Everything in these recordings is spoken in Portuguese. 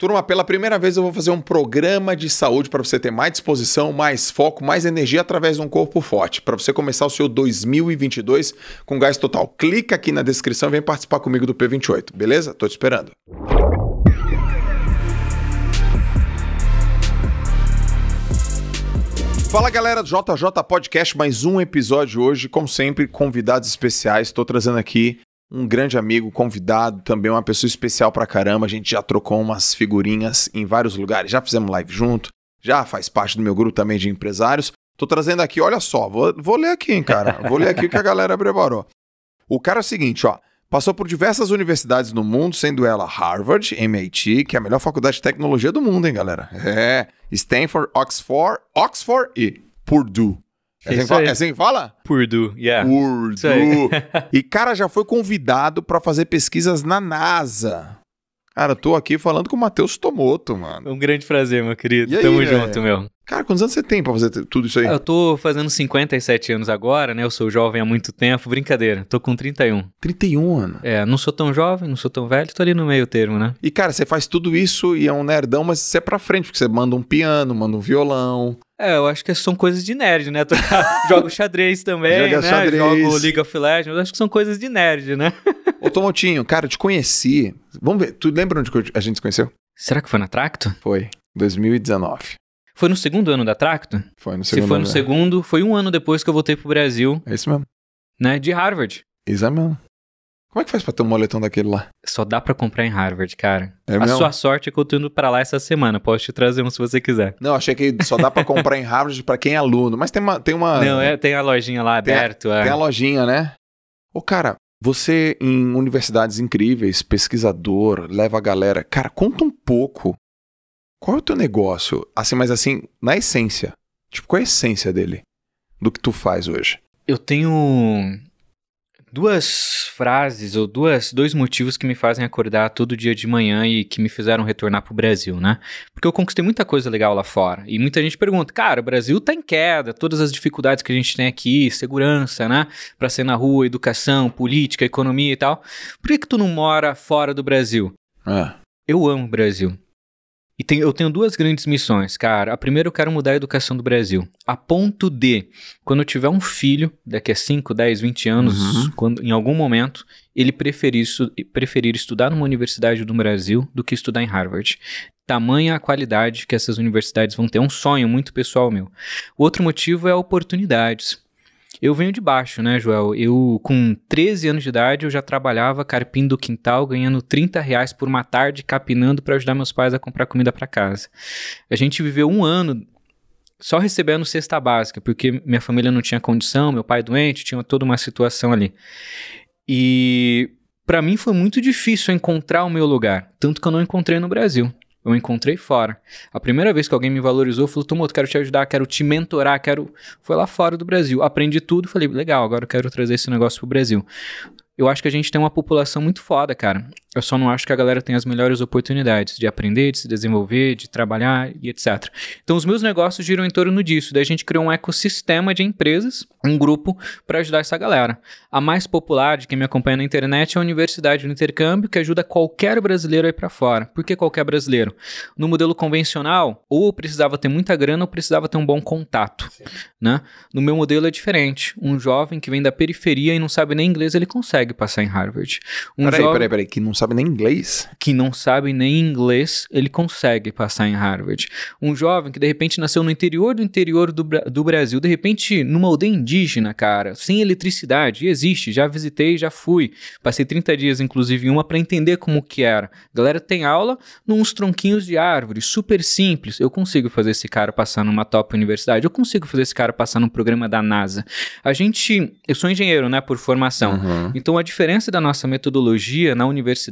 Turma, pela primeira vez eu vou fazer um programa de saúde para você ter mais disposição, mais foco, mais energia através de um corpo forte, para você começar o seu 2022 com gás total. Clica aqui na descrição e vem participar comigo do P28, beleza? Tô te esperando. Fala galera do JJ Podcast, mais um episódio hoje, como sempre, convidados especiais. Estou trazendo aqui um grande amigo, convidado, também uma pessoa especial pra caramba. A gente já trocou umas figurinhas em vários lugares, já fizemos live junto, já faz parte do meu grupo também de empresários. Tô trazendo aqui, olha só, vou, vou ler aqui, cara. Vou ler aqui o que a galera preparou. O cara é o seguinte, ó. Passou por diversas universidades no mundo, sendo ela Harvard, MIT, que é a melhor faculdade de tecnologia do mundo, hein, galera? É. Stanford, Oxford, Oxford e Purdue. É assim, fala, é assim que fala? Purdu, yeah. e cara já foi convidado para fazer pesquisas na NASA. Cara, eu tô aqui falando com o Matheus Tomoto, mano. Um grande prazer, meu querido. E Tamo aí, junto, é... meu. Cara, quantos anos você tem pra fazer tudo isso aí? Ah, eu tô fazendo 57 anos agora, né? Eu sou jovem há muito tempo. Brincadeira, tô com 31. 31 anos? É, não sou tão jovem, não sou tão velho, tô ali no meio termo, né? E cara, você faz tudo isso e é um nerdão, mas você é pra frente, porque você manda um piano, manda um violão. É, eu acho que são coisas de nerd, né? Jogo xadrez também, Joga né? Xadrez. Jogo League of Legends, eu acho que são coisas de nerd, né? Ô, Tomotinho, cara, eu te conheci. Vamos ver, tu lembra onde a gente se conheceu? Será que foi na Tracto? Foi, 2019. Foi no segundo ano da Tracto? Foi no segundo. Se foi no ano. É. segundo, foi um ano depois que eu voltei pro Brasil. É isso mesmo. Né? De Harvard. Isso é mesmo. Como é que faz pra ter um moletom daquele lá? Só dá pra comprar em Harvard, cara. É a mesmo? sua sorte é que eu tô indo pra lá essa semana. Posso te trazer um se você quiser. Não, achei que só dá pra comprar em Harvard pra quem é aluno. Mas tem uma. Tem uma Não, é, tem a lojinha lá tem aberto. é. Tem a lojinha, né? Ô, cara, você em universidades incríveis, pesquisador, leva a galera. Cara, conta um pouco qual é o teu negócio? Assim, mas assim, na essência. Tipo, qual é a essência dele? Do que tu faz hoje? Eu tenho duas frases ou duas, dois motivos que me fazem acordar todo dia de manhã e que me fizeram retornar pro Brasil, né? Porque eu conquistei muita coisa legal lá fora. E muita gente pergunta: "Cara, o Brasil tá em queda, todas as dificuldades que a gente tem aqui, segurança, né, para ser na rua, educação, política, economia e tal. Por que que tu não mora fora do Brasil?" Ah. Eu amo o Brasil. E tem, eu tenho duas grandes missões, cara. A primeira, eu quero mudar a educação do Brasil. A ponto de, quando eu tiver um filho, daqui a 5, 10, 20 anos, uhum. quando, em algum momento, ele preferir, preferir estudar numa universidade do Brasil do que estudar em Harvard. Tamanha a qualidade que essas universidades vão ter. É um sonho muito pessoal meu. O outro motivo é oportunidades. Eu venho de baixo, né, Joel? Eu, com 13 anos de idade, eu já trabalhava carpindo do quintal, ganhando 30 reais por uma tarde, capinando para ajudar meus pais a comprar comida para casa. A gente viveu um ano só recebendo cesta básica, porque minha família não tinha condição, meu pai doente, tinha toda uma situação ali. E para mim foi muito difícil encontrar o meu lugar, tanto que eu não encontrei no Brasil. Eu encontrei fora. A primeira vez que alguém me valorizou, falou: Tomoto, quero te ajudar, quero te mentorar, quero. Foi lá fora do Brasil. Aprendi tudo, falei: legal, agora eu quero trazer esse negócio pro Brasil. Eu acho que a gente tem uma população muito foda, cara. Eu só não acho que a galera tem as melhores oportunidades de aprender, de se desenvolver, de trabalhar e etc. Então, os meus negócios giram em torno disso. Daí a gente criou um ecossistema de empresas, um grupo para ajudar essa galera. A mais popular de quem me acompanha na internet é a Universidade do Intercâmbio, que ajuda qualquer brasileiro a ir para fora. Por que qualquer brasileiro? No modelo convencional, ou precisava ter muita grana ou precisava ter um bom contato. Né? No meu modelo é diferente. Um jovem que vem da periferia e não sabe nem inglês, ele consegue passar em Harvard. Um peraí, jovem... peraí, peraí, que não sabe nem inglês. Que não sabe nem inglês, ele consegue passar em Harvard. Um jovem que de repente nasceu no interior do interior do, do Brasil, de repente numa aldeia indígena, cara, sem eletricidade, e existe, já visitei, já fui. Passei 30 dias, inclusive, em uma para entender como que era. A galera tem aula nos tronquinhos de árvores, super simples. Eu consigo fazer esse cara passar numa top universidade, eu consigo fazer esse cara passar num programa da NASA. A gente, eu sou engenheiro, né, por formação. Uhum. Então a diferença da nossa metodologia na universidade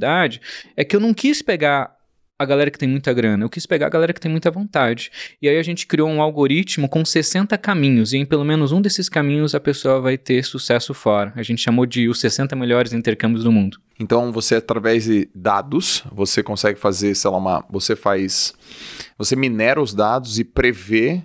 é que eu não quis pegar a galera que tem muita grana, eu quis pegar a galera que tem muita vontade. E aí a gente criou um algoritmo com 60 caminhos, e em pelo menos um desses caminhos a pessoa vai ter sucesso fora. A gente chamou de os 60 melhores intercâmbios do mundo. Então você através de dados, você consegue fazer, sei lá, uma, você faz, você minera os dados e prevê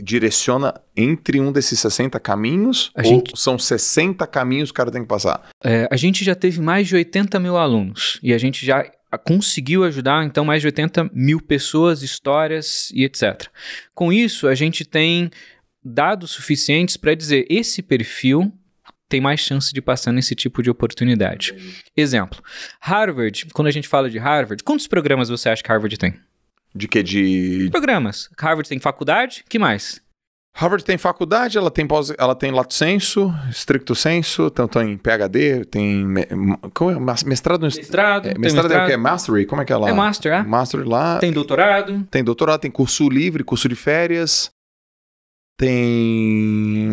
direciona entre um desses 60 caminhos? A ou gente... são 60 caminhos que o cara tem que passar? É, a gente já teve mais de 80 mil alunos e a gente já conseguiu ajudar então mais de 80 mil pessoas, histórias e etc. Com isso, a gente tem dados suficientes para dizer esse perfil tem mais chance de passar nesse tipo de oportunidade. Exemplo: Harvard, quando a gente fala de Harvard, quantos programas você acha que Harvard tem? De que? De. Programas. Harvard tem faculdade, que mais? Harvard tem faculdade, ela tem pós, ela tem lato senso, estricto senso, tanto em PhD, tem me, como é, mestrado, mestrado, é, mestrado, mestrado é o que é mastery, como é que é lá? É master, é? Master lá. Tem doutorado. Tem doutorado, tem curso livre, curso de férias. Tem.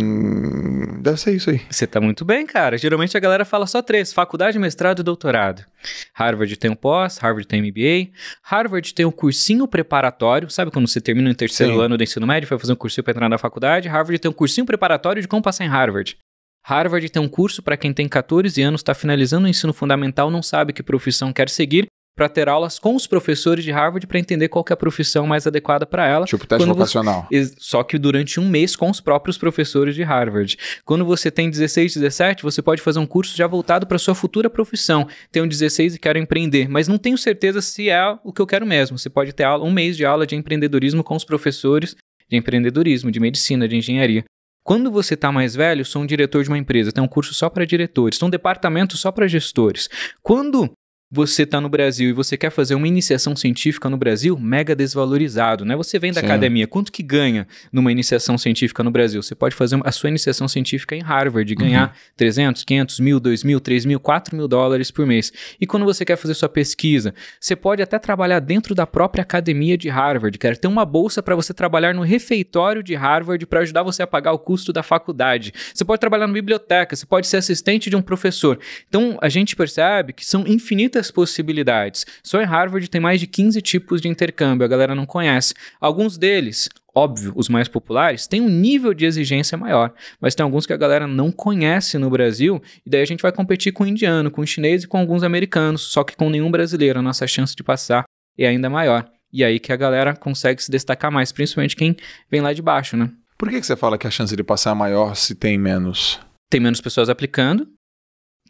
Deve ser isso aí. Você tá muito bem, cara. Geralmente a galera fala só três: faculdade, mestrado e doutorado. Harvard tem o um pós, Harvard tem MBA. Harvard tem o um cursinho preparatório. Sabe quando você termina o terceiro Sim. ano do ensino médio, vai fazer um cursinho para entrar na faculdade? Harvard tem um cursinho preparatório de como passar em Harvard. Harvard tem um curso para quem tem 14 anos, está finalizando o ensino fundamental, não sabe que profissão quer seguir para ter aulas com os professores de Harvard para entender qual é a profissão mais adequada para ela. Tipo teste vocacional. Você... Só que durante um mês com os próprios professores de Harvard. Quando você tem 16, 17, você pode fazer um curso já voltado para sua futura profissão. Tenho 16 e quero empreender, mas não tenho certeza se é o que eu quero mesmo. Você pode ter um mês de aula de empreendedorismo com os professores de empreendedorismo, de medicina, de engenharia. Quando você está mais velho, sou um diretor de uma empresa, tem um curso só para diretores, tem um departamento só para gestores. Quando você está no Brasil e você quer fazer uma iniciação científica no Brasil, mega desvalorizado, né? Você vem da Sim. academia, quanto que ganha numa iniciação científica no Brasil? Você pode fazer a sua iniciação científica em Harvard, e uhum. ganhar uhum. 300, 500, mil, 2 mil, 3 mil, 4 mil dólares por mês. E quando você quer fazer sua pesquisa, você pode até trabalhar dentro da própria academia de Harvard, quer ter uma bolsa para você trabalhar no refeitório de Harvard para ajudar você a pagar o custo da faculdade. Você pode trabalhar na biblioteca, você pode ser assistente de um professor. Então, a gente percebe que são infinitas muitas possibilidades. Só em Harvard tem mais de 15 tipos de intercâmbio, a galera não conhece. Alguns deles, óbvio, os mais populares, têm um nível de exigência maior, mas tem alguns que a galera não conhece no Brasil, e daí a gente vai competir com o indiano, com o chinês e com alguns americanos, só que com nenhum brasileiro. A nossa chance de passar é ainda maior. E aí que a galera consegue se destacar mais, principalmente quem vem lá de baixo, né? Por que, que você fala que a chance de passar é maior se tem menos? Tem menos pessoas aplicando,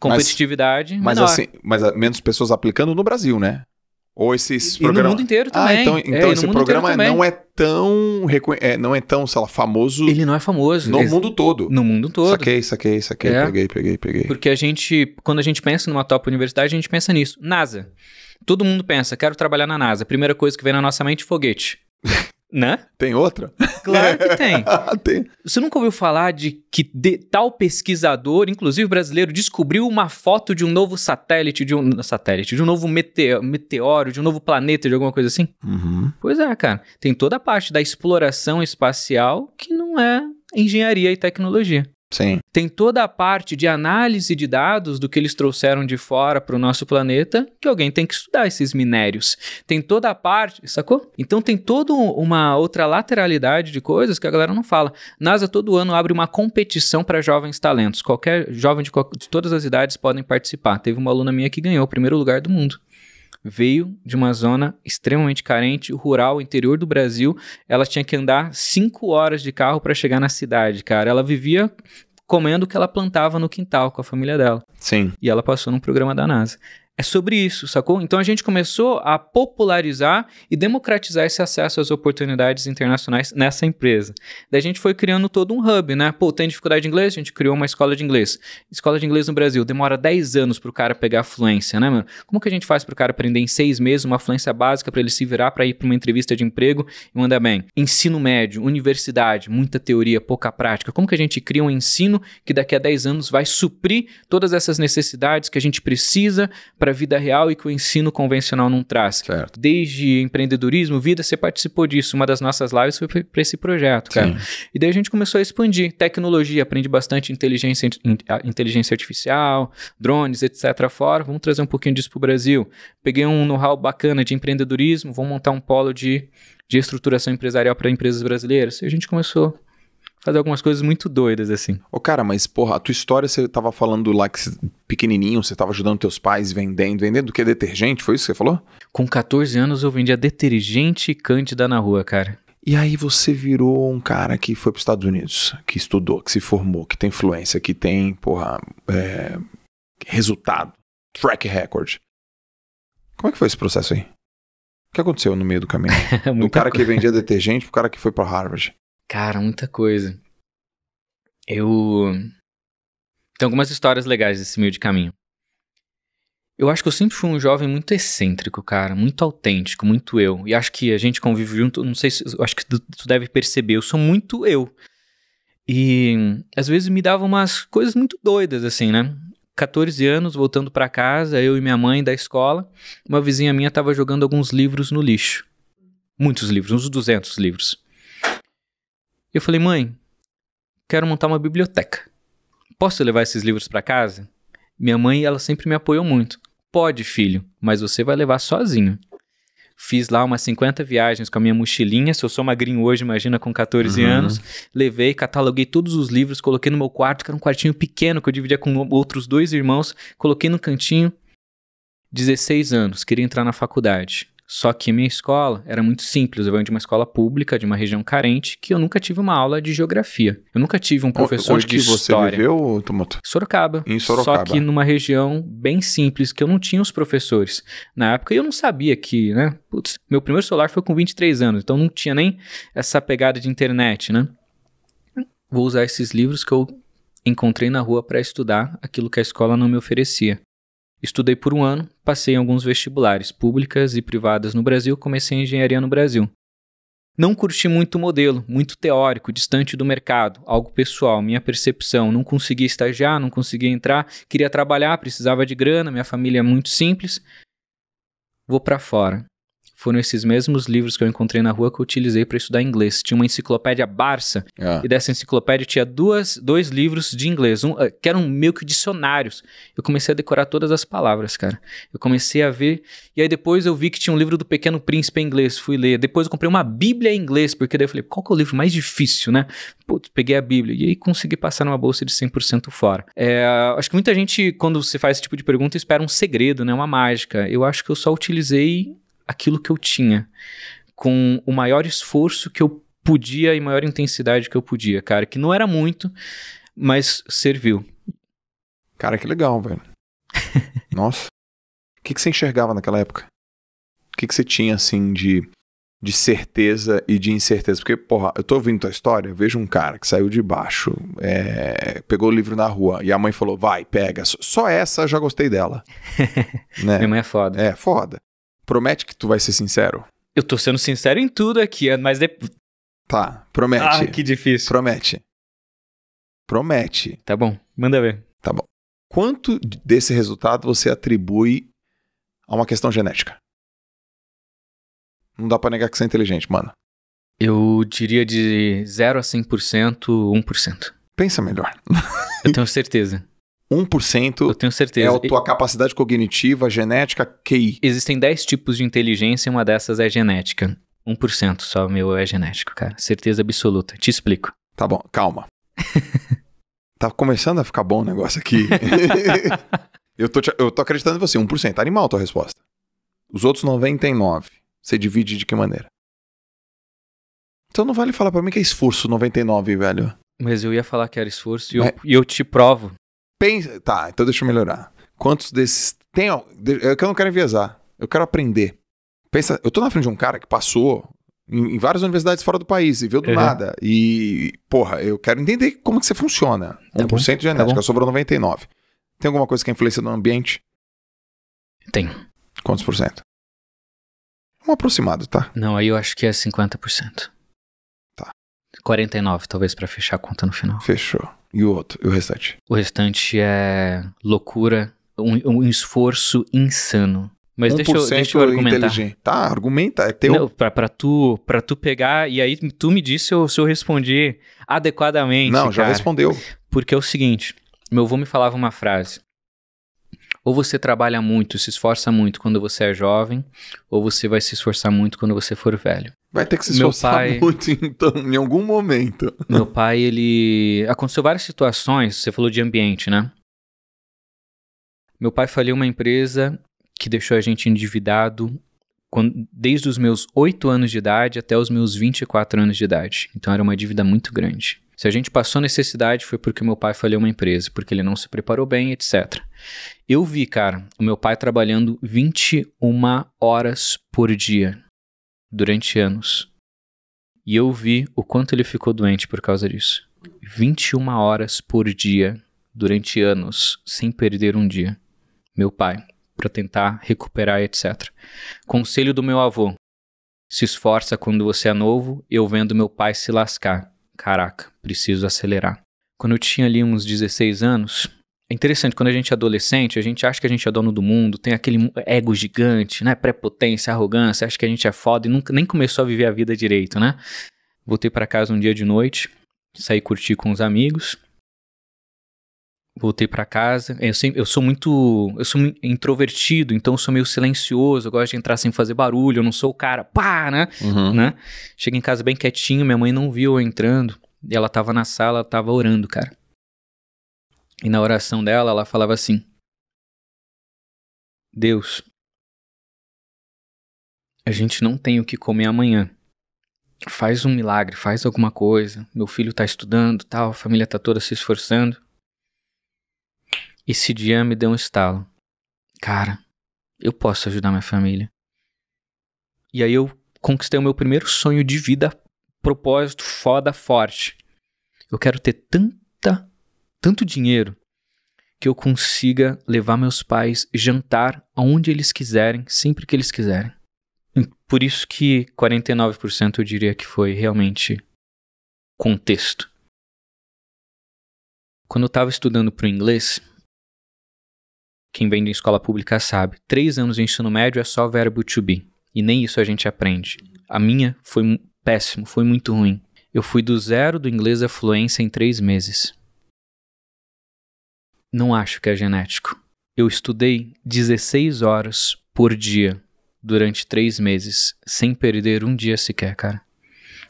competitividade mas, menor. Mas assim, mas ah, menos pessoas aplicando no Brasil, né? Ou esses e, programas. E no mundo inteiro ah, também. Ah, então, então é, então esse programa não é tão recon... é, não é tão, sei lá, famoso. Ele não é famoso. No Ex mundo todo. No mundo todo. Saquei, saquei, saquei, é. peguei, peguei, peguei. Porque a gente, quando a gente pensa numa top universidade, a gente pensa nisso. NASA. Todo mundo pensa, quero trabalhar na NASA. Primeira coisa que vem na nossa mente, foguete. né? Tem outra? Claro que tem. Ah, tem. Você nunca ouviu falar de que de, tal pesquisador, inclusive brasileiro, descobriu uma foto de um novo satélite, de um satélite, de um novo meteoro, meteoro de um novo planeta, de alguma coisa assim? Uhum. Pois é, cara. Tem toda a parte da exploração espacial que não é engenharia e tecnologia. Sim. Tem toda a parte de análise de dados do que eles trouxeram de fora para o nosso planeta, que alguém tem que estudar esses minérios. Tem toda a parte, sacou? Então tem toda uma outra lateralidade de coisas que a galera não fala. NASA todo ano abre uma competição para jovens talentos. Qualquer jovem de, de todas as idades podem participar. Teve uma aluna minha que ganhou o primeiro lugar do mundo veio de uma zona extremamente carente, rural, interior do Brasil. Ela tinha que andar cinco horas de carro para chegar na cidade, cara. Ela vivia comendo o que ela plantava no quintal com a família dela. Sim. E ela passou num programa da NASA. É sobre isso, sacou? Então a gente começou a popularizar e democratizar esse acesso às oportunidades internacionais nessa empresa. Daí a gente foi criando todo um hub, né? Pô, tem dificuldade de inglês? A gente criou uma escola de inglês. Escola de inglês no Brasil demora 10 anos pro cara pegar fluência, né, mano? Como que a gente faz pro cara aprender em 6 meses uma fluência básica para ele se virar para ir para uma entrevista de emprego e mandar bem? Ensino médio, universidade, muita teoria, pouca prática. Como que a gente cria um ensino que daqui a 10 anos vai suprir todas essas necessidades que a gente precisa para para a vida real e que o ensino convencional não traz. Certo. Desde empreendedorismo, vida, você participou disso. Uma das nossas lives foi para esse projeto, cara. Sim. E daí a gente começou a expandir. Tecnologia, aprende bastante inteligência, inteligência artificial, drones, etc. fora. Vamos trazer um pouquinho disso para o Brasil. Peguei um know-how bacana de empreendedorismo, vamos montar um polo de, de estruturação empresarial para empresas brasileiras. E a gente começou fazer algumas coisas muito doidas, assim. Ô, oh, cara, mas, porra, a tua história, você tava falando lá que pequenininho, você tava ajudando teus pais vendendo, vendendo o que? Detergente? Foi isso que você falou? Com 14 anos, eu vendia detergente e cândida na rua, cara. E aí você virou um cara que foi para os Estados Unidos, que estudou, que se formou, que tem influência, que tem, porra, é, resultado, track record. Como é que foi esse processo aí? O que aconteceu no meio do caminho? É do cara que vendia detergente pro cara que foi para Harvard. Cara, muita coisa. Eu. Tem então, algumas histórias legais desse meio de caminho. Eu acho que eu sempre fui um jovem muito excêntrico, cara, muito autêntico, muito eu. E acho que a gente convive junto, não sei se, acho que tu, tu deve perceber, eu sou muito eu. E às vezes me dava umas coisas muito doidas assim, né? 14 anos, voltando para casa, eu e minha mãe da escola, uma vizinha minha estava jogando alguns livros no lixo. Muitos livros, uns 200 livros. E eu falei, mãe, quero montar uma biblioteca. Posso levar esses livros para casa? Minha mãe, ela sempre me apoiou muito. Pode, filho, mas você vai levar sozinho. Fiz lá umas 50 viagens com a minha mochilinha. Se eu sou magrinho hoje, imagina com 14 uhum. anos. Levei, cataloguei todos os livros, coloquei no meu quarto, que era um quartinho pequeno que eu dividia com outros dois irmãos. Coloquei no cantinho. 16 anos, queria entrar na faculdade. Só que minha escola era muito simples. Eu venho de uma escola pública, de uma região carente, que eu nunca tive uma aula de geografia. Eu nunca tive um professor Onde de que história. Você viveu, Tomoto? Sorocaba. Em Sorocaba. Só que numa região bem simples, que eu não tinha os professores. Na época eu não sabia que, né? Putz, meu primeiro celular foi com 23 anos, então não tinha nem essa pegada de internet, né? Vou usar esses livros que eu encontrei na rua para estudar aquilo que a escola não me oferecia. Estudei por um ano, passei em alguns vestibulares, públicas e privadas no Brasil, comecei a engenharia no Brasil. Não curti muito o modelo, muito teórico, distante do mercado, algo pessoal, minha percepção. Não conseguia estagiar, não conseguia entrar, queria trabalhar, precisava de grana, minha família é muito simples. Vou para fora foram esses mesmos livros que eu encontrei na rua que eu utilizei para estudar inglês. Tinha uma enciclopédia Barça, ah. e dessa enciclopédia tinha duas, dois livros de inglês, um, eh, que eram meio que dicionários. Eu comecei a decorar todas as palavras, cara. Eu comecei a ver, e aí depois eu vi que tinha um livro do Pequeno Príncipe em inglês, fui ler. Depois eu comprei uma Bíblia em inglês, porque daí eu falei, qual que é o livro mais difícil, né? Putz, peguei a Bíblia, e aí consegui passar numa bolsa de 100% fora. É, acho que muita gente, quando se faz esse tipo de pergunta, espera um segredo, né? Uma mágica. Eu acho que eu só utilizei aquilo que eu tinha, com o maior esforço que eu podia e maior intensidade que eu podia, cara, que não era muito, mas serviu. Cara, que legal, velho. Nossa. O que, que você enxergava naquela época? O que, que você tinha, assim, de, de certeza e de incerteza? Porque, porra, eu tô ouvindo tua história, vejo um cara que saiu de baixo, é, pegou o livro na rua e a mãe falou, vai, pega. Só essa eu já gostei dela. né? Minha mãe é foda. É, foda. Promete que tu vai ser sincero. Eu tô sendo sincero em tudo aqui, é, mas depois. Tá, promete. Ah, que difícil. Promete. Promete. Tá bom, manda ver. Tá bom. Quanto desse resultado você atribui a uma questão genética? Não dá pra negar que você é inteligente, mano. Eu diria de 0 a 100%, 1%. Pensa melhor. Eu tenho certeza. 1% eu tenho certeza. é a tua capacidade cognitiva, genética, QI. Existem 10 tipos de inteligência e uma dessas é genética. 1% só meu é genético, cara. Certeza absoluta. Te explico. Tá bom, calma. tá começando a ficar bom o negócio aqui. eu, tô te, eu tô acreditando em você. 1%. Animal tua resposta. Os outros 99. Você divide de que maneira? Então não vale falar para mim que é esforço 99, velho. Mas eu ia falar que era esforço e, eu, né? e eu te provo Pensa, tá, então deixa eu melhorar. Quantos desses. Tem, ó, é que eu não quero enviesar. Eu quero aprender. Pensa, eu tô na frente de um cara que passou em, em várias universidades fora do país e viu do uhum. nada. E, porra, eu quero entender como que você funciona. 1% tá bom. de tá genética, tá sobrou 99. Tem alguma coisa que é influência no ambiente? Tem. Quantos por cento? Um aproximado, tá? Não, aí eu acho que é 50%. Tá. 49, talvez, para fechar a conta no final. Fechou. E o outro? E o restante? O restante é loucura, um, um esforço insano. Mas deixa eu, deixa eu argumentar. Inteligente. Tá, argumenta, é teu. Não, pra, pra, tu, pra tu pegar, e aí tu me diz se eu, se eu respondi adequadamente. Não, já respondeu. Porque é o seguinte: meu avô me falava uma frase. Ou você trabalha muito, se esforça muito quando você é jovem, ou você vai se esforçar muito quando você for velho. Vai ter que se esforçar pai, muito então, em algum momento. Meu pai, ele. Aconteceu várias situações, você falou de ambiente, né? Meu pai faliu uma empresa que deixou a gente endividado quando, desde os meus 8 anos de idade até os meus 24 anos de idade. Então era uma dívida muito grande. Se a gente passou necessidade foi porque meu pai falhou uma empresa, porque ele não se preparou bem, etc. Eu vi, cara, o meu pai trabalhando 21 horas por dia durante anos. E eu vi o quanto ele ficou doente por causa disso. 21 horas por dia durante anos, sem perder um dia. Meu pai, para tentar recuperar, etc. Conselho do meu avô: se esforça quando você é novo, eu vendo meu pai se lascar caraca, preciso acelerar. Quando eu tinha ali uns 16 anos, é interessante, quando a gente é adolescente, a gente acha que a gente é dono do mundo, tem aquele ego gigante, né? Prepotência, arrogância, acha que a gente é foda e nunca, nem começou a viver a vida direito, né? Voltei para casa um dia de noite, saí curtir com os amigos, voltei para casa. Eu, sempre, eu sou muito. Eu sou introvertido, então eu sou meio silencioso, eu gosto de entrar sem fazer barulho, eu não sou o cara, pá, né? Uhum. né? Cheguei em casa bem quietinho, minha mãe não viu eu entrando. E ela tava na sala, ela tava orando, cara. E na oração dela, ela falava assim: Deus, a gente não tem o que comer amanhã. Faz um milagre, faz alguma coisa. Meu filho tá estudando, tal, a família tá toda se esforçando. Esse dia me deu um estalo. Cara, eu posso ajudar minha família. E aí eu conquistei o meu primeiro sonho de vida, propósito foda forte. Eu quero ter tanta, tanto dinheiro que eu consiga levar meus pais jantar aonde eles quiserem, sempre que eles quiserem. Por isso que 49% eu diria que foi realmente contexto. Quando eu estava estudando para o inglês, quem vem de escola pública sabe, três anos de ensino médio é só verbo to be. E nem isso a gente aprende. A minha foi péssimo, foi muito ruim. Eu fui do zero do inglês à fluência em três meses. Não acho que é genético. Eu estudei 16 horas por dia durante três meses, sem perder um dia sequer, cara.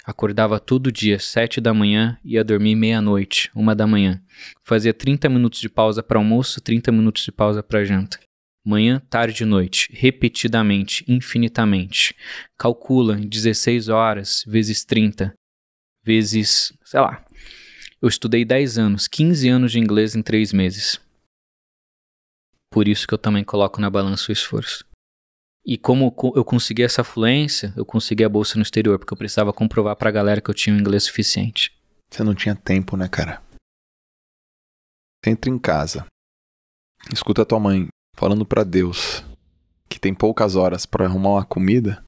Acordava todo dia, sete da manhã, ia dormir meia-noite, uma da manhã. Fazia 30 minutos de pausa para almoço, 30 minutos de pausa para janta. Manhã, tarde e noite, repetidamente, infinitamente. Calcula 16 horas vezes 30, vezes, sei lá. Eu estudei 10 anos, 15 anos de inglês em 3 meses. Por isso que eu também coloco na balança o esforço. E como eu consegui essa fluência, eu consegui a bolsa no exterior, porque eu precisava comprovar pra galera que eu tinha inglês suficiente. Você não tinha tempo, né, cara? Entra em casa. Escuta a tua mãe falando para Deus que tem poucas horas para arrumar uma comida.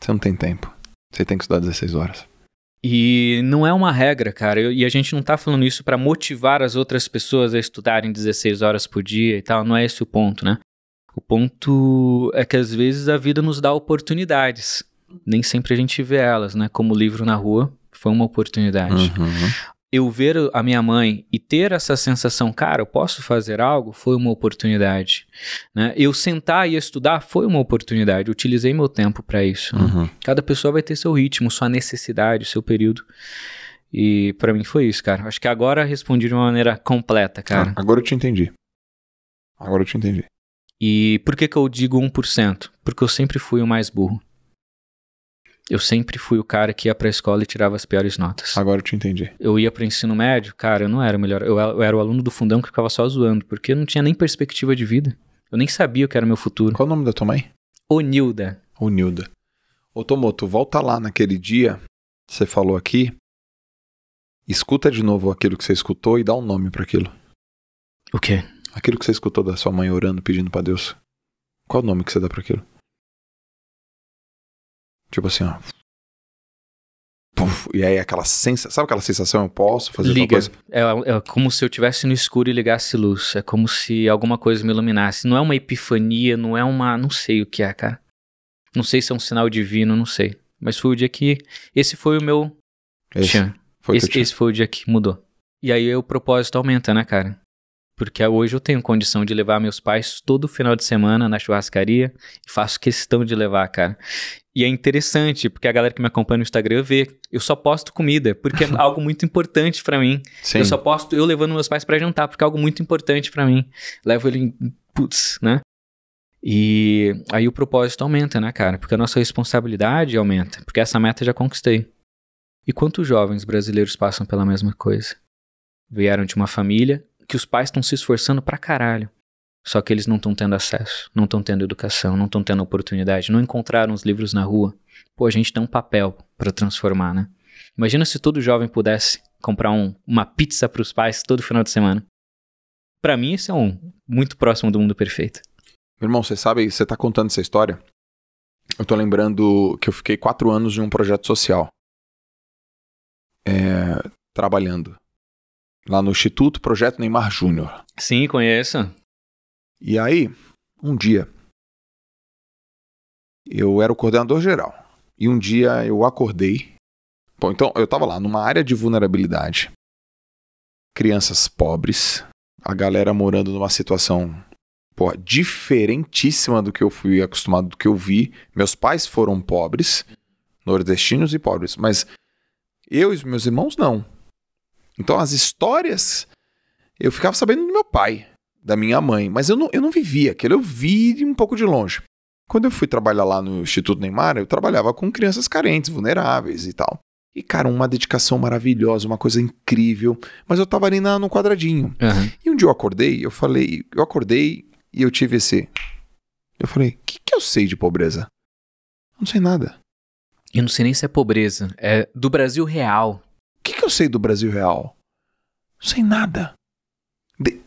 Você não tem tempo. Você tem que estudar 16 horas. E não é uma regra, cara. Eu, e a gente não tá falando isso para motivar as outras pessoas a estudarem 16 horas por dia e tal. Não é esse o ponto, né? O ponto é que às vezes a vida nos dá oportunidades. Nem sempre a gente vê elas, né? Como o livro na rua foi uma oportunidade. Uhum. Eu ver a minha mãe e ter essa sensação, cara, eu posso fazer algo, foi uma oportunidade. Né? Eu sentar e estudar foi uma oportunidade. Eu utilizei meu tempo para isso. Né? Uhum. Cada pessoa vai ter seu ritmo, sua necessidade, seu período. E para mim foi isso, cara. Acho que agora respondi de uma maneira completa, cara. Ah, agora eu te entendi. Agora eu te entendi. E por que, que eu digo 1%? Porque eu sempre fui o mais burro. Eu sempre fui o cara que ia pra escola e tirava as piores notas. Agora eu te entendi. Eu ia pro ensino médio, cara, eu não era o melhor. Eu, era o aluno do fundão que ficava só zoando, porque eu não tinha nem perspectiva de vida. Eu nem sabia o que era o meu futuro. Qual o nome da tua mãe? Onilda. Onilda. Ô Tomoto, volta lá naquele dia que você falou aqui. Escuta de novo aquilo que você escutou e dá um nome para aquilo. O quê? Aquilo que você escutou da sua mãe orando, pedindo para Deus. Qual o nome que você dá para aquilo? Tipo assim, ó. Puf, e aí aquela sensação, sabe aquela sensação, eu posso fazer Liga. coisa? É, é como se eu estivesse no escuro e ligasse luz, é como se alguma coisa me iluminasse. Não é uma epifania, não é uma, não sei o que é, cara. Não sei se é um sinal divino, não sei. Mas foi o dia que esse foi o meu esse Foi esse, esse foi o dia que mudou. E aí o propósito aumenta, né, cara? porque hoje eu tenho condição de levar meus pais todo final de semana na churrascaria e faço questão de levar, cara. E é interessante, porque a galera que me acompanha no Instagram vê, eu só posto comida, porque é algo muito importante para mim. Sim. Eu só posto eu levando meus pais para jantar, porque é algo muito importante para mim. Levo ele em putz, né? E aí o propósito aumenta, né, cara? Porque a nossa responsabilidade aumenta, porque essa meta já conquistei. E quantos jovens brasileiros passam pela mesma coisa? Vieram de uma família que os pais estão se esforçando pra caralho. Só que eles não estão tendo acesso, não estão tendo educação, não estão tendo oportunidade, não encontraram os livros na rua. Pô, a gente tem um papel para transformar, né? Imagina se todo jovem pudesse comprar um, uma pizza para os pais todo final de semana. Para mim, isso é um muito próximo do mundo perfeito. Meu irmão, você sabe, você tá contando essa história? Eu tô lembrando que eu fiquei quatro anos em um projeto social. É, trabalhando lá no Instituto Projeto Neymar Júnior. Sim, conheço. E aí, um dia, eu era o coordenador geral. E um dia eu acordei. Bom, então eu estava lá numa área de vulnerabilidade. Crianças pobres, a galera morando numa situação porra, diferentíssima do que eu fui acostumado, do que eu vi. Meus pais foram pobres, nordestinos e pobres, mas eu e meus irmãos não. Então as histórias eu ficava sabendo do meu pai, da minha mãe, mas eu não, eu não vivia aquilo, eu vi um pouco de longe. Quando eu fui trabalhar lá no Instituto Neymar, eu trabalhava com crianças carentes, vulneráveis e tal. E, cara, uma dedicação maravilhosa, uma coisa incrível. Mas eu tava ali na, no quadradinho. Uhum. E um dia eu acordei, eu falei, eu acordei e eu tive esse. Eu falei, o que, que eu sei de pobreza? Eu não sei nada. Eu não sei nem se é pobreza. É do Brasil real. O que, que eu sei do Brasil real? Não sei nada. O De...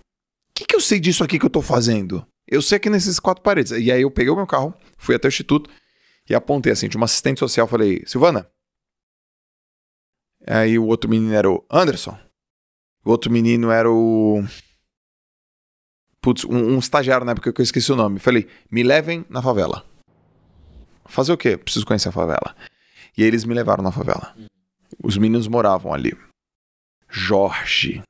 que, que eu sei disso aqui que eu estou fazendo? Eu sei que nesses quatro paredes. E aí eu peguei o meu carro, fui até o instituto e apontei assim, de uma assistente social, falei, Silvana. Aí o outro menino era o Anderson. O outro menino era o. Putz, um, um estagiário na época que eu esqueci o nome. Falei, me levem na favela. Fazer o quê? Preciso conhecer a favela. E aí eles me levaram na favela. Hum. Os meninos moravam ali. Jorge.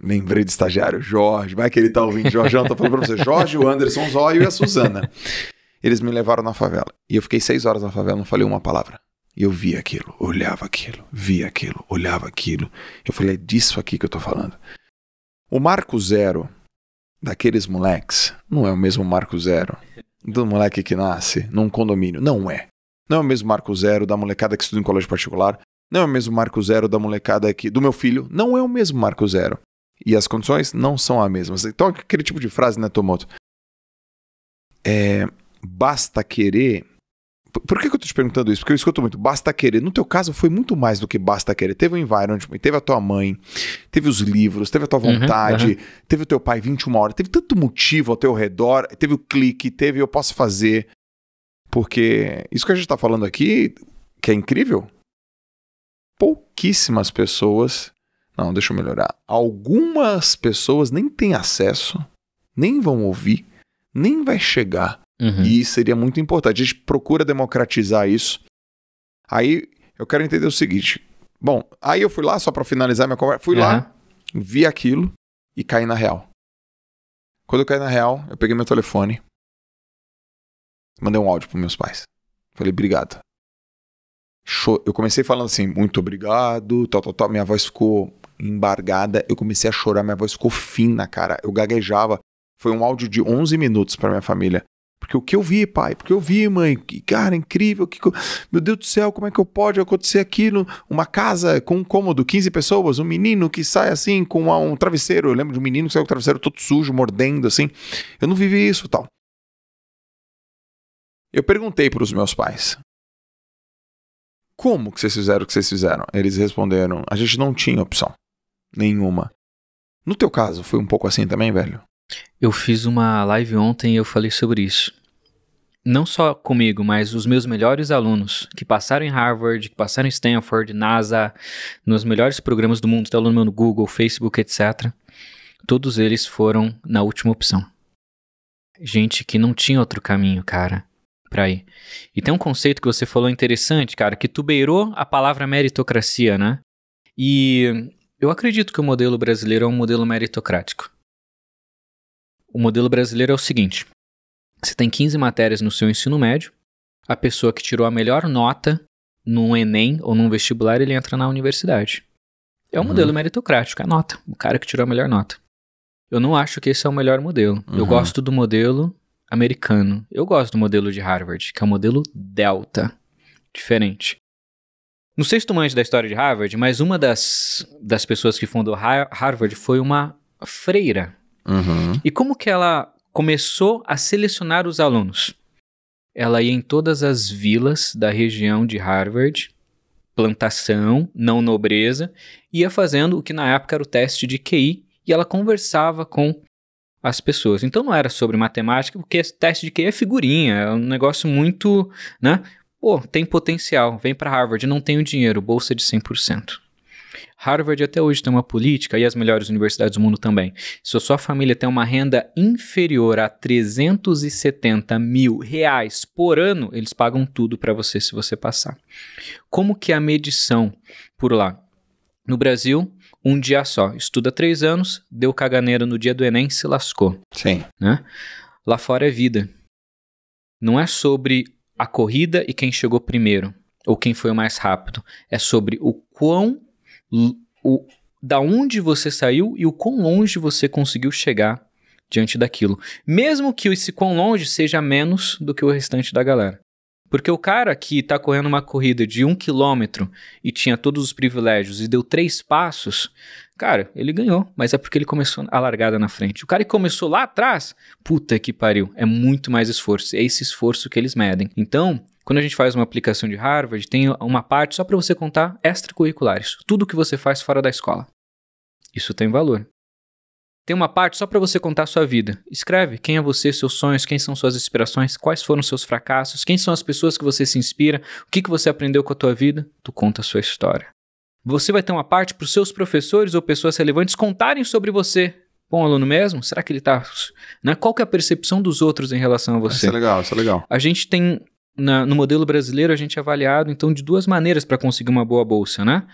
Lembrei de estagiário, Jorge. Vai que ele tá ouvindo. Jorgeão tô falando pra você. Jorge, o Anderson Zóio e a Suzana. Eles me levaram na favela. E eu fiquei seis horas na favela, não falei uma palavra. E eu via aquilo, olhava aquilo, via aquilo, olhava aquilo. Eu falei, é disso aqui que eu tô falando. O Marco Zero daqueles moleques não é o mesmo Marco Zero do moleque que nasce num condomínio. Não é. Não é o mesmo Marco Zero da molecada que estuda em colégio particular não é o mesmo marco zero da molecada aqui, do meu filho, não é o mesmo marco zero. E as condições não são as mesmas. Então, aquele tipo de frase, né, Tomoto? É, basta querer. Por que, eu tô te perguntando isso? Porque eu escuto muito, basta querer. No teu caso, foi muito mais do que basta querer. Teve o environment, teve a tua mãe, teve os livros, teve a tua vontade, uhum, uhum. teve o teu pai 21 horas, teve tanto motivo ao teu redor, teve o clique, teve eu posso fazer. Porque isso que a gente tá falando aqui, que é incrível, pouquíssimas pessoas. Não, deixa eu melhorar. Algumas pessoas nem têm acesso, nem vão ouvir, nem vai chegar. Uhum. E seria muito importante. A gente procura democratizar isso. Aí eu quero entender o seguinte. Bom, aí eu fui lá, só para finalizar minha conversa, fui uhum. lá, vi aquilo e caí na real. Quando eu caí na real, eu peguei meu telefone, mandei um áudio pros meus pais. Falei, obrigado. Eu comecei falando assim, muito obrigado, tal, tal, tal. Minha voz ficou embargada, eu comecei a chorar, minha voz ficou fina, cara. Eu gaguejava. Foi um áudio de 11 minutos para minha família. Porque o que eu vi, pai, porque eu vi, mãe, que cara incrível, que meu Deus do céu, como é que eu pode acontecer aquilo? Uma casa com um cômodo, 15 pessoas, um menino que sai assim com uma, um travesseiro. Eu lembro de um menino que saiu com o travesseiro todo sujo, mordendo assim. Eu não vivi isso, tal. Eu perguntei para os meus pais, como que vocês fizeram o que vocês fizeram? Eles responderam: A gente não tinha opção. Nenhuma. No teu caso, foi um pouco assim também, velho? Eu fiz uma live ontem e eu falei sobre isso. Não só comigo, mas os meus melhores alunos que passaram em Harvard, que passaram em Stanford, NASA, nos melhores programas do mundo, tá aluno meu no Google, Facebook, etc. Todos eles foram na última opção. Gente que não tinha outro caminho, cara. E tem um conceito que você falou interessante, cara, que tubeirou a palavra meritocracia, né? E eu acredito que o modelo brasileiro é um modelo meritocrático. O modelo brasileiro é o seguinte: você tem 15 matérias no seu ensino médio, a pessoa que tirou a melhor nota num Enem ou num vestibular, ele entra na universidade. É um uhum. modelo meritocrático, a nota, o cara que tirou a melhor nota. Eu não acho que esse é o melhor modelo. Uhum. Eu gosto do modelo americano. Eu gosto do modelo de Harvard, que é o modelo Delta. Diferente. Não sei se tu mais da história de Harvard, mas uma das, das pessoas que fundou Harvard foi uma freira. Uhum. E como que ela começou a selecionar os alunos? Ela ia em todas as vilas da região de Harvard, plantação, não nobreza, ia fazendo o que na época era o teste de QI, e ela conversava com as pessoas. Então não era sobre matemática, porque teste de QI é figurinha, é um negócio muito, né? Pô, tem potencial, vem para Harvard, não tenho dinheiro, bolsa de 100%. Harvard até hoje tem uma política, e as melhores universidades do mundo também. Se a sua família tem uma renda inferior a 370 mil reais por ano, eles pagam tudo para você se você passar. Como que é a medição por lá? No Brasil, um dia só. Estuda três anos, deu caganeira no dia do Enem, se lascou. Sim. Né? Lá fora é vida. Não é sobre a corrida e quem chegou primeiro, ou quem foi o mais rápido. É sobre o quão. O, da onde você saiu e o quão longe você conseguiu chegar diante daquilo. Mesmo que esse quão longe seja menos do que o restante da galera. Porque o cara que tá correndo uma corrida de um quilômetro e tinha todos os privilégios e deu três passos, cara, ele ganhou, mas é porque ele começou a largada na frente. O cara que começou lá atrás, puta que pariu, é muito mais esforço. É esse esforço que eles medem. Então, quando a gente faz uma aplicação de Harvard, tem uma parte só para você contar extracurriculares, tudo que você faz fora da escola. Isso tem valor. Tem uma parte só para você contar a sua vida. Escreve quem é você, seus sonhos, quem são suas inspirações, quais foram seus fracassos, quem são as pessoas que você se inspira, o que, que você aprendeu com a tua vida. Tu conta a sua história. Você vai ter uma parte para os seus professores ou pessoas relevantes contarem sobre você. Bom aluno mesmo? Será que ele está? Né? Qual que é a percepção dos outros em relação a você? Isso é legal, isso é legal. A gente tem, na, no modelo brasileiro, a gente é avaliado, então, de duas maneiras para conseguir uma boa bolsa, né?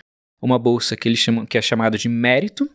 Uma bolsa que, ele chama, que é chamada de mérito,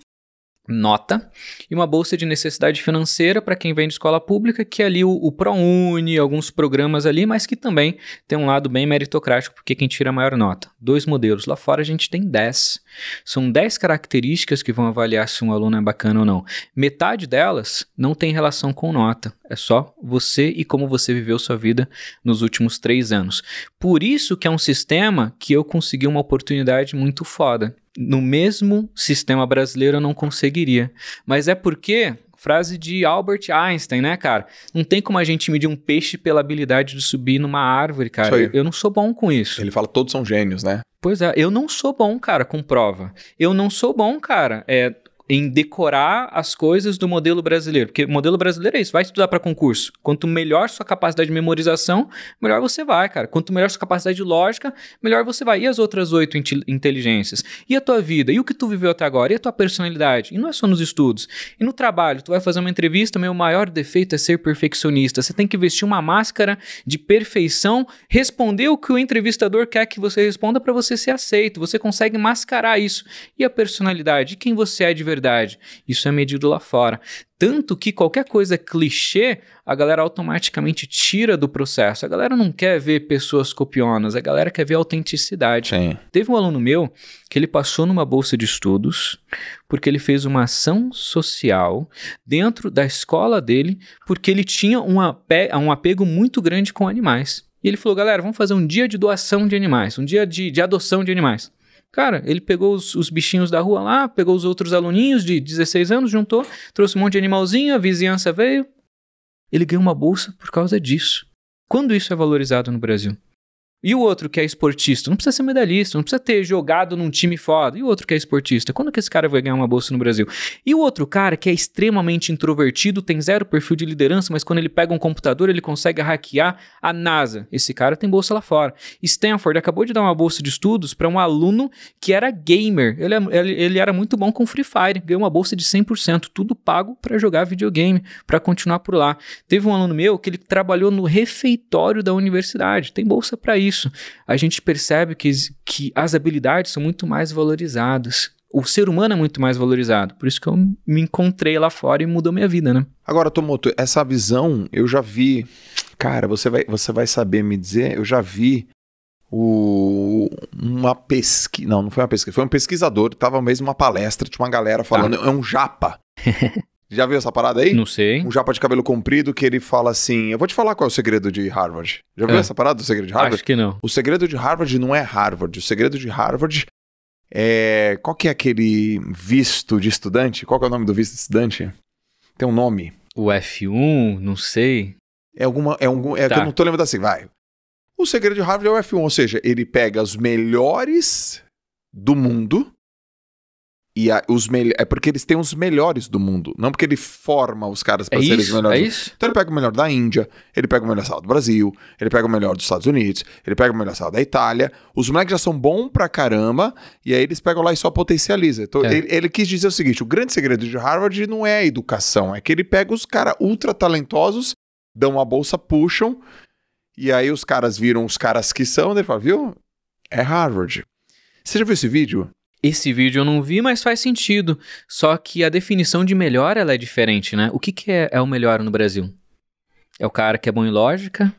nota e uma bolsa de necessidade financeira para quem vem de escola pública, que é ali o, o ProUni, alguns programas ali, mas que também tem um lado bem meritocrático, porque quem tira a maior nota. Dois modelos. Lá fora a gente tem 10. São 10 características que vão avaliar se um aluno é bacana ou não. Metade delas não tem relação com nota. É só você e como você viveu sua vida nos últimos três anos. Por isso que é um sistema que eu consegui uma oportunidade muito foda no mesmo sistema brasileiro eu não conseguiria. Mas é porque, frase de Albert Einstein, né, cara? Não tem como a gente medir um peixe pela habilidade de subir numa árvore, cara. Eu, eu não sou bom com isso. Ele fala todos são gênios, né? Pois é, eu não sou bom, cara, com prova. Eu não sou bom, cara, é, em decorar as coisas do modelo brasileiro. Porque o modelo brasileiro é isso, vai estudar para concurso. Quanto melhor sua capacidade de memorização, melhor você vai, cara. Quanto melhor sua capacidade de lógica, melhor você vai. E as outras oito inteligências? E a tua vida? E o que tu viveu até agora? E a tua personalidade? E não é só nos estudos. E no trabalho, tu vai fazer uma entrevista, meu maior defeito é ser perfeccionista. Você tem que vestir uma máscara de perfeição, responder o que o entrevistador quer que você responda para você ser aceito. Você consegue mascarar isso. E a personalidade? E quem você é de verdade? verdade. Isso é medido lá fora. Tanto que qualquer coisa clichê, a galera automaticamente tira do processo. A galera não quer ver pessoas copionas, a galera quer ver autenticidade. Teve um aluno meu que ele passou numa bolsa de estudos porque ele fez uma ação social dentro da escola dele, porque ele tinha um apego, um apego muito grande com animais. E ele falou, galera, vamos fazer um dia de doação de animais, um dia de, de adoção de animais. Cara, ele pegou os, os, bichinhos da rua lá, pegou os outros aluninhos de 16 anos, juntou, trouxe um monte de animalzinho, a vizinhança veio. Ele ganhou uma bolsa por causa disso. Quando isso é valorizado no Brasil? E o outro que é esportista, não precisa ser medalhista, não precisa ter jogado num time foda. E o outro que é esportista, quando que esse cara vai ganhar uma bolsa no Brasil? E o outro cara que é extremamente introvertido, tem zero perfil de liderança, mas quando ele pega um computador, ele consegue hackear a NASA. Esse cara tem bolsa lá fora. Stanford acabou de dar uma bolsa de estudos para um aluno que era gamer. Ele, é, ele, ele, era muito bom com Free Fire, ganhou uma bolsa de 100%, tudo pago para jogar videogame, para continuar por lá. Teve um aluno meu que ele trabalhou no refeitório da universidade, tem bolsa para isso isso, a gente percebe que, que as habilidades são muito mais valorizadas. O ser humano é muito mais valorizado. Por isso que eu me encontrei lá fora e mudou minha vida, né? Agora, Tomoto, essa visão eu já vi. Cara, você vai, você vai saber me dizer, eu já vi o, uma pesquisa. Não, não foi uma pesquisa, foi um pesquisador, tava mesmo uma palestra, tinha uma galera falando, tá. é um japa. Já viu essa parada aí? Não sei. Um japa de cabelo comprido que ele fala assim: Eu vou te falar qual é o segredo de Harvard. Já viu é. essa parada do segredo de Harvard? Acho que não. O segredo de Harvard não é Harvard. O segredo de Harvard é. Qual que é aquele visto de estudante? Qual que é o nome do visto de estudante? Tem um nome. O F1, não sei. É alguma. É um, é tá. que eu tá. não tô lembrando assim, vai. O segredo de Harvard é o F1, ou seja, ele pega os melhores do mundo e a, os é porque eles têm os melhores do mundo, não porque ele forma os caras para é serem os melhores. É isso? Então ele pega o melhor da Índia, ele pega o melhor sal do Brasil, ele pega o melhor dos Estados Unidos, ele pega o melhor sal da Itália. Os moleques já são bons pra caramba, e aí eles pegam lá e só potencializam Então, é. ele, ele, quis dizer o seguinte: o grande segredo de Harvard não é a educação, é que ele pega os caras ultra talentosos, dão a bolsa, puxam, e aí os caras viram os caras que são, ele fala, viu? É Harvard. Você já viu esse vídeo? Esse vídeo eu não vi, mas faz sentido. Só que a definição de melhor ela é diferente, né? O que, que é, é o melhor no Brasil? É o cara que é bom em lógica,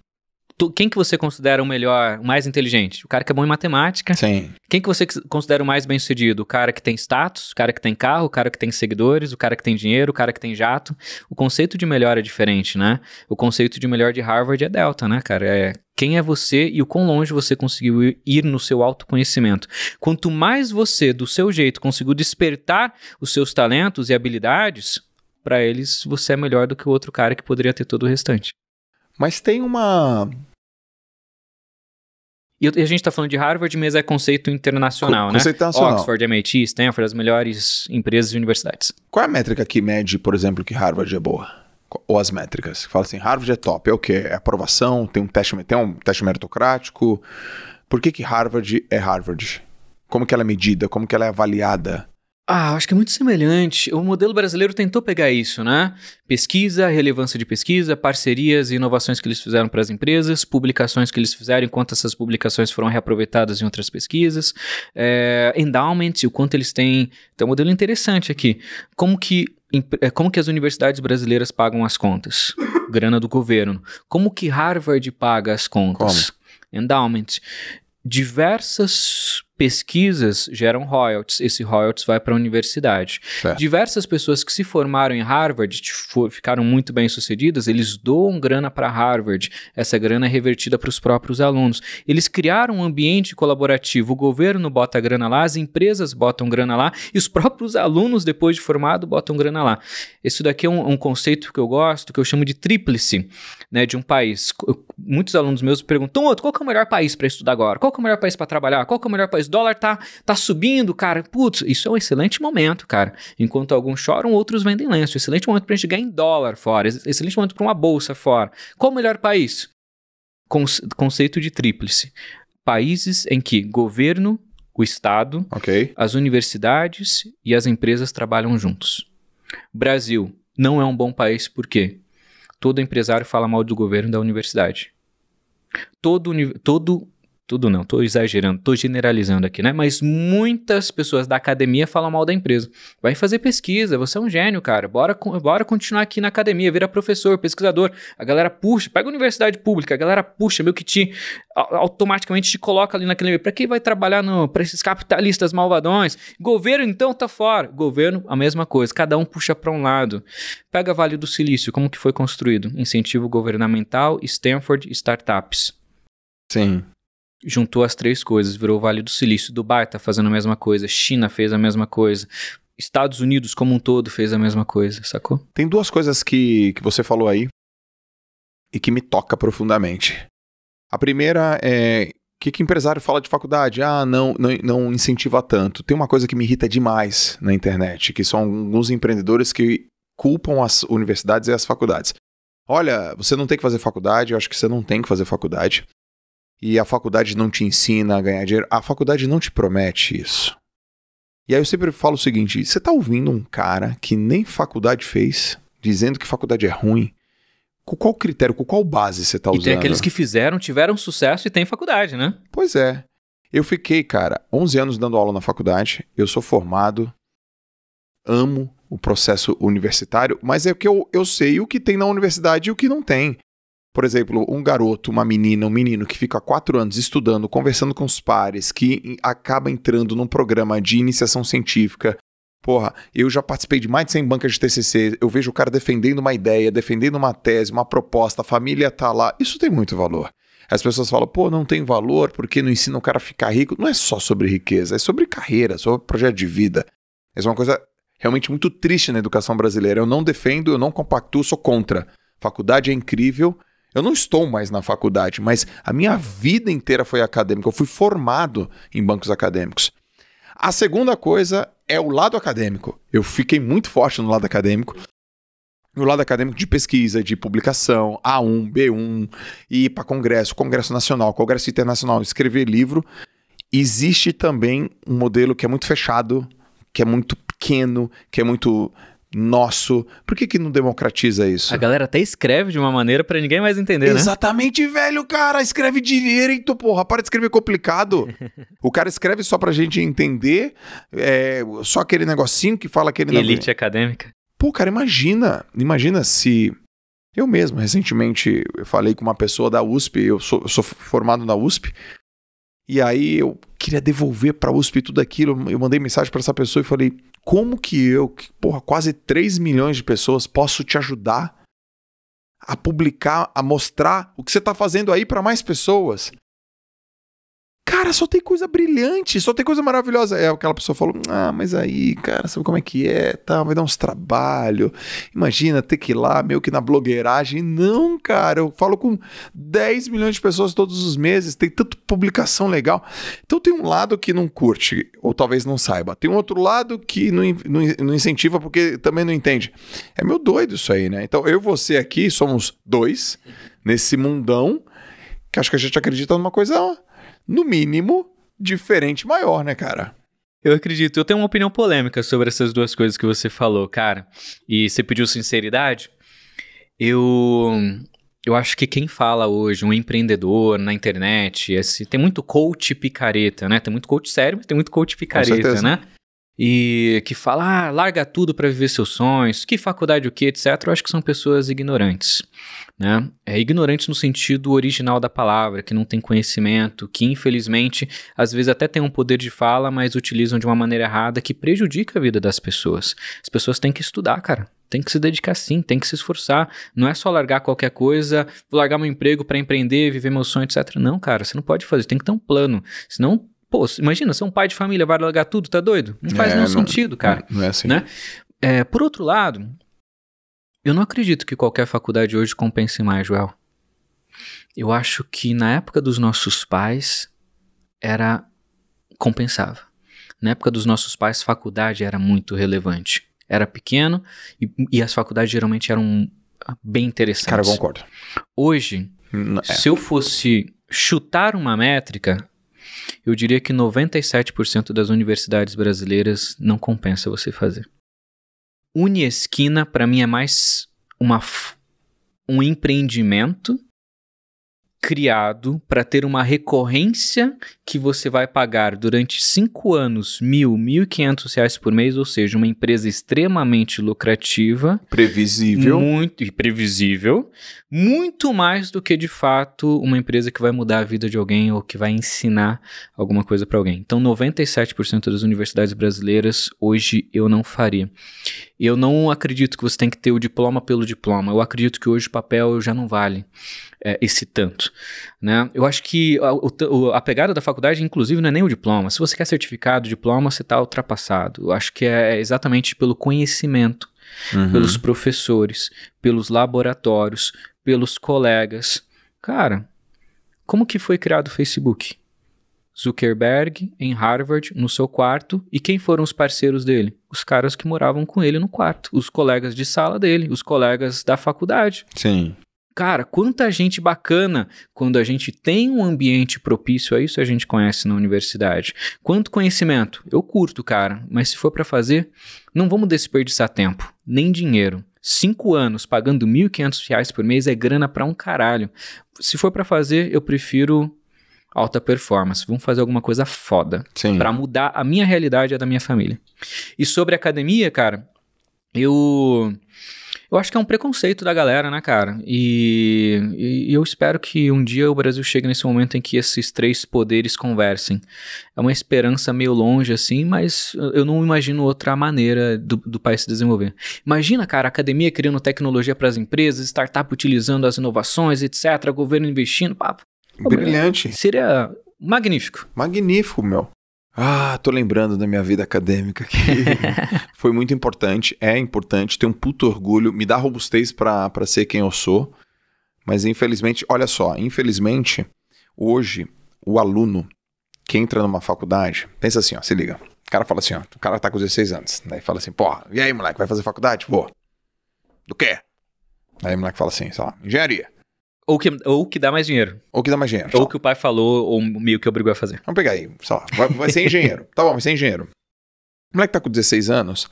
tu, quem que você considera o melhor, o mais inteligente? O cara que é bom em matemática. Sim. Quem que você considera o mais bem-sucedido? O cara que tem status, o cara que tem carro, o cara que tem seguidores, o cara que tem dinheiro, o cara que tem jato. O conceito de melhor é diferente, né? O conceito de melhor de Harvard é delta, né, cara? É quem é você e o quão longe você conseguiu ir no seu autoconhecimento. Quanto mais você, do seu jeito, conseguiu despertar os seus talentos e habilidades, para eles você é melhor do que o outro cara que poderia ter todo o restante. Mas tem uma. E a gente está falando de Harvard, mas é conceito internacional, Co né? Conceito nacional. Oxford, MIT, Stanford, as melhores empresas e universidades. Qual é a métrica que mede, por exemplo, que Harvard é boa? Ou as métricas? Fala assim, Harvard é top, é o quê? É aprovação, tem um teste, tem um teste meritocrático. Por que, que Harvard é Harvard? Como que ela é medida? Como que ela é avaliada? Ah, acho que é muito semelhante. O modelo brasileiro tentou pegar isso, né? Pesquisa, relevância de pesquisa, parcerias e inovações que eles fizeram para as empresas, publicações que eles fizeram, enquanto essas publicações foram reaproveitadas em outras pesquisas, é, o quanto eles têm. Então, é um modelo interessante aqui. Como que, eh, como que as universidades brasileiras pagam as contas? Grana do governo. Como que Harvard paga as contas? Como? Endowment diversas pesquisas geram royalties, esse royalties vai para a universidade. Certo. Diversas pessoas que se formaram em Harvard, ficaram muito bem sucedidas, eles doam grana para Harvard, essa grana é revertida para os próprios alunos. Eles criaram um ambiente colaborativo, o governo bota grana lá, as empresas botam grana lá e os próprios alunos, depois de formado, botam grana lá. Isso daqui é um, um conceito que eu gosto, que eu chamo de tríplice, né, de um país. muitos alunos meus perguntam, outro, qual é o melhor país para estudar agora? Qual é o melhor país para trabalhar? Qual é o melhor país dólares, dólar tá, tá subindo, cara. Putz, isso é um excelente momento, cara. Enquanto alguns choram, outros vendem lenço. Excelente momento a gente ganhar em dólar fora, excelente momento para uma bolsa fora. Qual o melhor país? Conce conceito de tríplice. Países em que governo, o Estado, okay. as universidades e as empresas trabalham juntos. Brasil não é um bom país por quê? Todo empresário fala mal do governo da universidade. Todo, todo tudo não, estou exagerando, estou generalizando aqui, né? Mas muitas pessoas da academia falam mal da empresa. Vai fazer pesquisa, você é um gênio, cara. Bora, bora continuar aqui na academia, vira professor, pesquisador. A galera puxa, pega a universidade pública, a galera puxa, meio que te automaticamente te coloca ali naquele meio. Para quem vai trabalhar para esses capitalistas malvadões? Governo então tá fora. Governo, a mesma coisa, cada um puxa para um lado. Pega Vale do Silício, como que foi construído? Incentivo governamental, Stanford, startups. Sim juntou as três coisas, virou o Vale do Silício. Dubai está fazendo a mesma coisa, China fez a mesma coisa, Estados Unidos como um todo fez a mesma coisa, sacou? Tem duas coisas que, que você falou aí e que me toca profundamente. A primeira é o que, que empresário fala de faculdade? Ah, não, não, não incentiva tanto. Tem uma coisa que me irrita demais na internet, que são alguns empreendedores que culpam as universidades e as faculdades. Olha, você não tem que fazer faculdade, eu acho que você não tem que fazer faculdade e a faculdade não te ensina a ganhar dinheiro, a faculdade não te promete isso. E aí eu sempre falo o seguinte: você está ouvindo um cara que nem faculdade fez, dizendo que faculdade é ruim. Com qual critério, com qual base você está usando? E tem aqueles que fizeram, tiveram sucesso e têm faculdade, né? Pois é. Eu fiquei, cara, 11 anos dando aula na faculdade, eu sou formado, amo o processo universitário, mas é o que eu, eu sei o que tem na universidade e o que não tem por exemplo, um garoto, uma menina, um menino que fica quatro anos estudando, conversando com os pares, que acaba entrando num programa de iniciação científica. Porra, eu já participei de mais de 100 bancas de TCC, eu vejo o cara defendendo uma ideia, defendendo uma tese, uma proposta, a família tá lá. Isso tem muito valor. As pessoas falam, pô, não tem valor porque não ensina o cara a ficar rico. Não é só sobre riqueza, é sobre carreira, sobre projeto de vida. Isso é uma coisa realmente muito triste na educação brasileira. Eu não defendo, eu não compactuo, sou contra. Faculdade é incrível, eu não estou mais na faculdade, mas a minha vida inteira foi acadêmica. Eu fui formado em bancos acadêmicos. A segunda coisa é o lado acadêmico. Eu fiquei muito forte no lado acadêmico. No lado acadêmico de pesquisa, de publicação, A1, B1, ir para congresso, congresso nacional, congresso internacional, escrever livro. Existe também um modelo que é muito fechado, que é muito pequeno, que é muito nosso. Por que, que não democratiza isso? A galera até escreve de uma maneira para ninguém mais entender, né? Exatamente, né? velho, cara. Escreve direito, porra. Para de escrever complicado. o cara escreve só pra gente entender, é, só aquele negocinho que fala aquele... Elite acadêmica. Pô, cara, imagina. Imagina se... Eu mesmo, recentemente, eu falei com uma pessoa da USP, eu sou, eu sou formado na USP, e aí eu queria devolver para a USP tudo aquilo. Eu mandei mensagem para essa pessoa e falei: como que eu, que, porra, quase 3 milhões de pessoas, posso te ajudar a publicar, a mostrar o que você está fazendo aí para mais pessoas? Cara, só tem coisa brilhante, só tem coisa maravilhosa. É aquela pessoa falou: Ah, mas aí, cara, sabe como é que é? Tá, vai dar uns trabalho. Imagina ter que ir lá meio que na blogueiragem. Não, cara, eu falo com 10 milhões de pessoas todos os meses, tem tanta publicação legal. Então tem um lado que não curte, ou talvez não saiba. Tem um outro lado que não, não, não incentiva porque também não entende. É meu doido isso aí, né? Então eu e você aqui somos dois nesse mundão que acho que a gente acredita numa coisa no mínimo, diferente maior, né, cara? Eu acredito. Eu tenho uma opinião polêmica sobre essas duas coisas que você falou, cara. E você pediu sinceridade. Eu. Eu acho que quem fala hoje, um empreendedor na internet, esse, tem muito coach picareta, né? Tem muito coach sério, mas tem muito coach picareta, né? e que fala, ah, larga tudo para viver seus sonhos, que faculdade o que, etc., eu acho que são pessoas ignorantes. Né? É ignorantes no sentido original da palavra, que não tem conhecimento, que infelizmente às vezes até tem um poder de fala, mas utilizam de uma maneira errada que prejudica a vida das pessoas. As pessoas têm que estudar, cara. Tem que se dedicar sim, tem que se esforçar. Não é só largar qualquer coisa, vou largar meu emprego para empreender, viver meu sonho, etc. Não, cara, você não pode fazer, tem que ter um plano. Senão Pô, imagina, você é um pai de família, vai largar tudo, tá doido? Não faz é, nenhum não, sentido, cara. Não é assim. Né? É, por outro lado, eu não acredito que qualquer faculdade hoje compense mais, Joel. Eu acho que na época dos nossos pais era compensava. Na época dos nossos pais, faculdade era muito relevante. Era pequeno e, e as faculdades geralmente eram bem interessantes. Cara, eu concordo. Hoje, hum, é. se eu fosse chutar uma métrica, eu diria que 97% das universidades brasileiras não compensa você fazer. Uniesquina, para mim, é mais uma, um empreendimento criado para ter uma recorrência que você vai pagar durante cinco anos mil, mil e quinhentos reais por mês, ou seja, uma empresa extremamente lucrativa, previsível, muito e previsível, muito mais do que de fato uma empresa que vai mudar a vida de alguém ou que vai ensinar alguma coisa para alguém. Então, 97% das universidades brasileiras hoje eu não faria. Eu não acredito que você tem que ter o diploma pelo diploma. Eu acredito que hoje o papel já não vale é, tanto, Né? Eu acho que a, o, a, pegada da faculdade, inclusive, não é nem o diploma. Se você quer certificado, diploma, você está ultrapassado. Eu acho que é, é exatamente pelo conhecimento, uhum. pelos professores, pelos laboratórios, pelos colegas. Cara, como que foi criado o Facebook? Zuckerberg em Harvard, no seu quarto, e quem foram os parceiros dele? Os caras que moravam com ele no quarto, os colegas de sala dele, os colegas da faculdade. Sim. Cara, quanta gente bacana quando a gente tem um ambiente propício a isso, a gente conhece na universidade. Quanto conhecimento? Eu curto, cara, mas se for para fazer, não vamos desperdiçar tempo, nem dinheiro. Cinco anos pagando R$ 1.500 por mês é grana para um caralho. Se for para fazer, eu prefiro alta performance. Vamos fazer alguma coisa foda para mudar a minha realidade e a da minha família. E sobre academia, cara, eu eu acho que é um preconceito da galera, né, cara? E, e, eu espero que um dia o Brasil chegue nesse momento em que esses três poderes conversem. É uma esperança meio longe, assim, mas eu não imagino outra maneira do, do país se desenvolver. Imagina, cara, academia criando tecnologia para as empresas, startup utilizando as inovações, etc., governo investindo, papo. Brilhante. Seria magnífico. Magnífico, meu. Ah, tô lembrando da minha vida acadêmica que foi muito importante, é importante, tenho um puto orgulho, me dá robustez para ser quem eu sou. Mas infelizmente, olha só, infelizmente, hoje o aluno que entra numa faculdade, pensa assim, ó, se liga. O cara fala assim, ó, o cara tá com 16 anos, daí fala assim, porra, e aí, moleque, vai fazer faculdade? Vou. Do quê? Aí o moleque fala assim, sei lá, engenharia. Ou que, ou que dá mais dinheiro. Ou que dá mais dinheiro. Ou só. que o pai falou, ou meio que obrigou a fazer. Vamos pegar aí, sei vai, vai ser engenheiro. tá bom, vai ser engenheiro. O moleque tá com 16 anos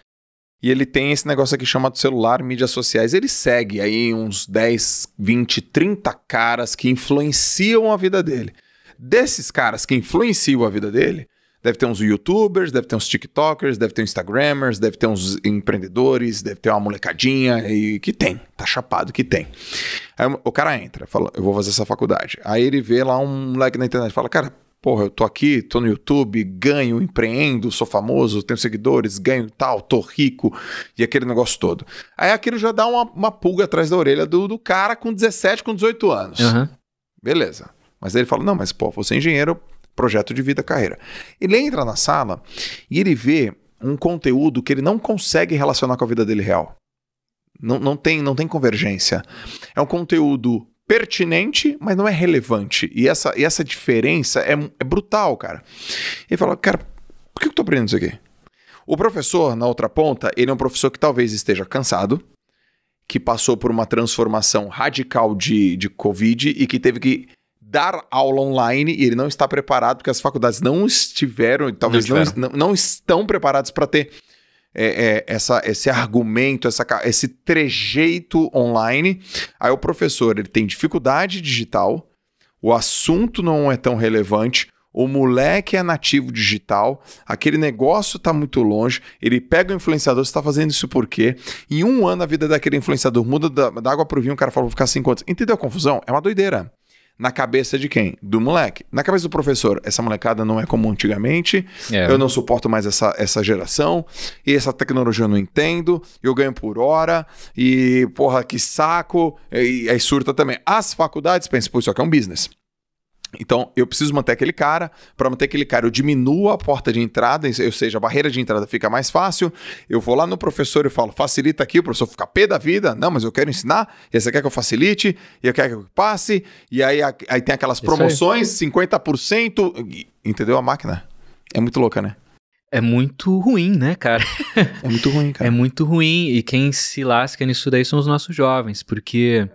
e ele tem esse negócio aqui chamado celular, mídias sociais. Ele segue aí uns 10, 20, 30 caras que influenciam a vida dele. Desses caras que influenciam a vida dele, Deve ter uns youtubers, deve ter uns tiktokers, deve ter uns instagramers, deve ter uns empreendedores, deve ter uma molecadinha e que tem, tá chapado que tem. Aí o cara entra, fala, eu vou fazer essa faculdade. Aí ele vê lá um moleque na internet, fala, cara, porra, eu tô aqui, tô no YouTube, ganho, empreendo, sou famoso, tenho seguidores, ganho tal, tô rico, e aquele negócio todo. Aí aquilo já dá uma, uma pulga atrás da orelha do, do cara com 17, com 18 anos. Uhum. Beleza. Mas aí ele fala, não, mas pô, você é engenheiro, projeto de vida, carreira. Ele entra na sala e ele vê um conteúdo que ele não consegue relacionar com a vida dele real. Não, não, tem, não tem convergência. É um conteúdo pertinente, mas não é relevante. E essa, e essa diferença é, é brutal, cara. Ele fala, cara, por que eu tô aprendendo isso aqui? O professor, na outra ponta, ele é um professor que talvez esteja cansado, que passou por uma transformação radical de, de Covid e que teve que dar aula online e ele não está preparado, porque as faculdades não estiveram, talvez não, estiveram. não, não estão preparados para ter é, é, essa, esse argumento, essa, esse trejeito online. Aí o professor ele tem dificuldade digital, o assunto não é tão relevante, o moleque é nativo digital, aquele negócio está muito longe, ele pega o influenciador, você está fazendo isso por quê? Em um ano a vida daquele influenciador muda da, da água para o vinho, o cara fala, vou ficar cinco anos. Entendeu a confusão? É uma doideira na cabeça de quem? Do moleque. Na cabeça do professor, essa molecada não é como antigamente, é. eu não suporto mais essa, essa geração, e essa tecnologia eu não entendo, eu ganho por hora, e porra, que saco, e aí surta também. As faculdades pensam, pô, isso aqui é um business. Então, eu preciso manter aquele cara. Para manter aquele cara, eu diminuo a porta de entrada, ou seja, a barreira de entrada fica mais fácil. Eu vou lá no professor e falo, facilita aqui, o professor fica pé da vida. Não, mas eu quero ensinar, e você quer que eu facilite, e eu quero que eu passe. E aí, aí tem aquelas promoções, 50%. Entendeu a máquina? É muito louca, né? É muito ruim, né, cara? É muito ruim, cara. É muito ruim. E quem se lasca nisso daí são os nossos jovens, porque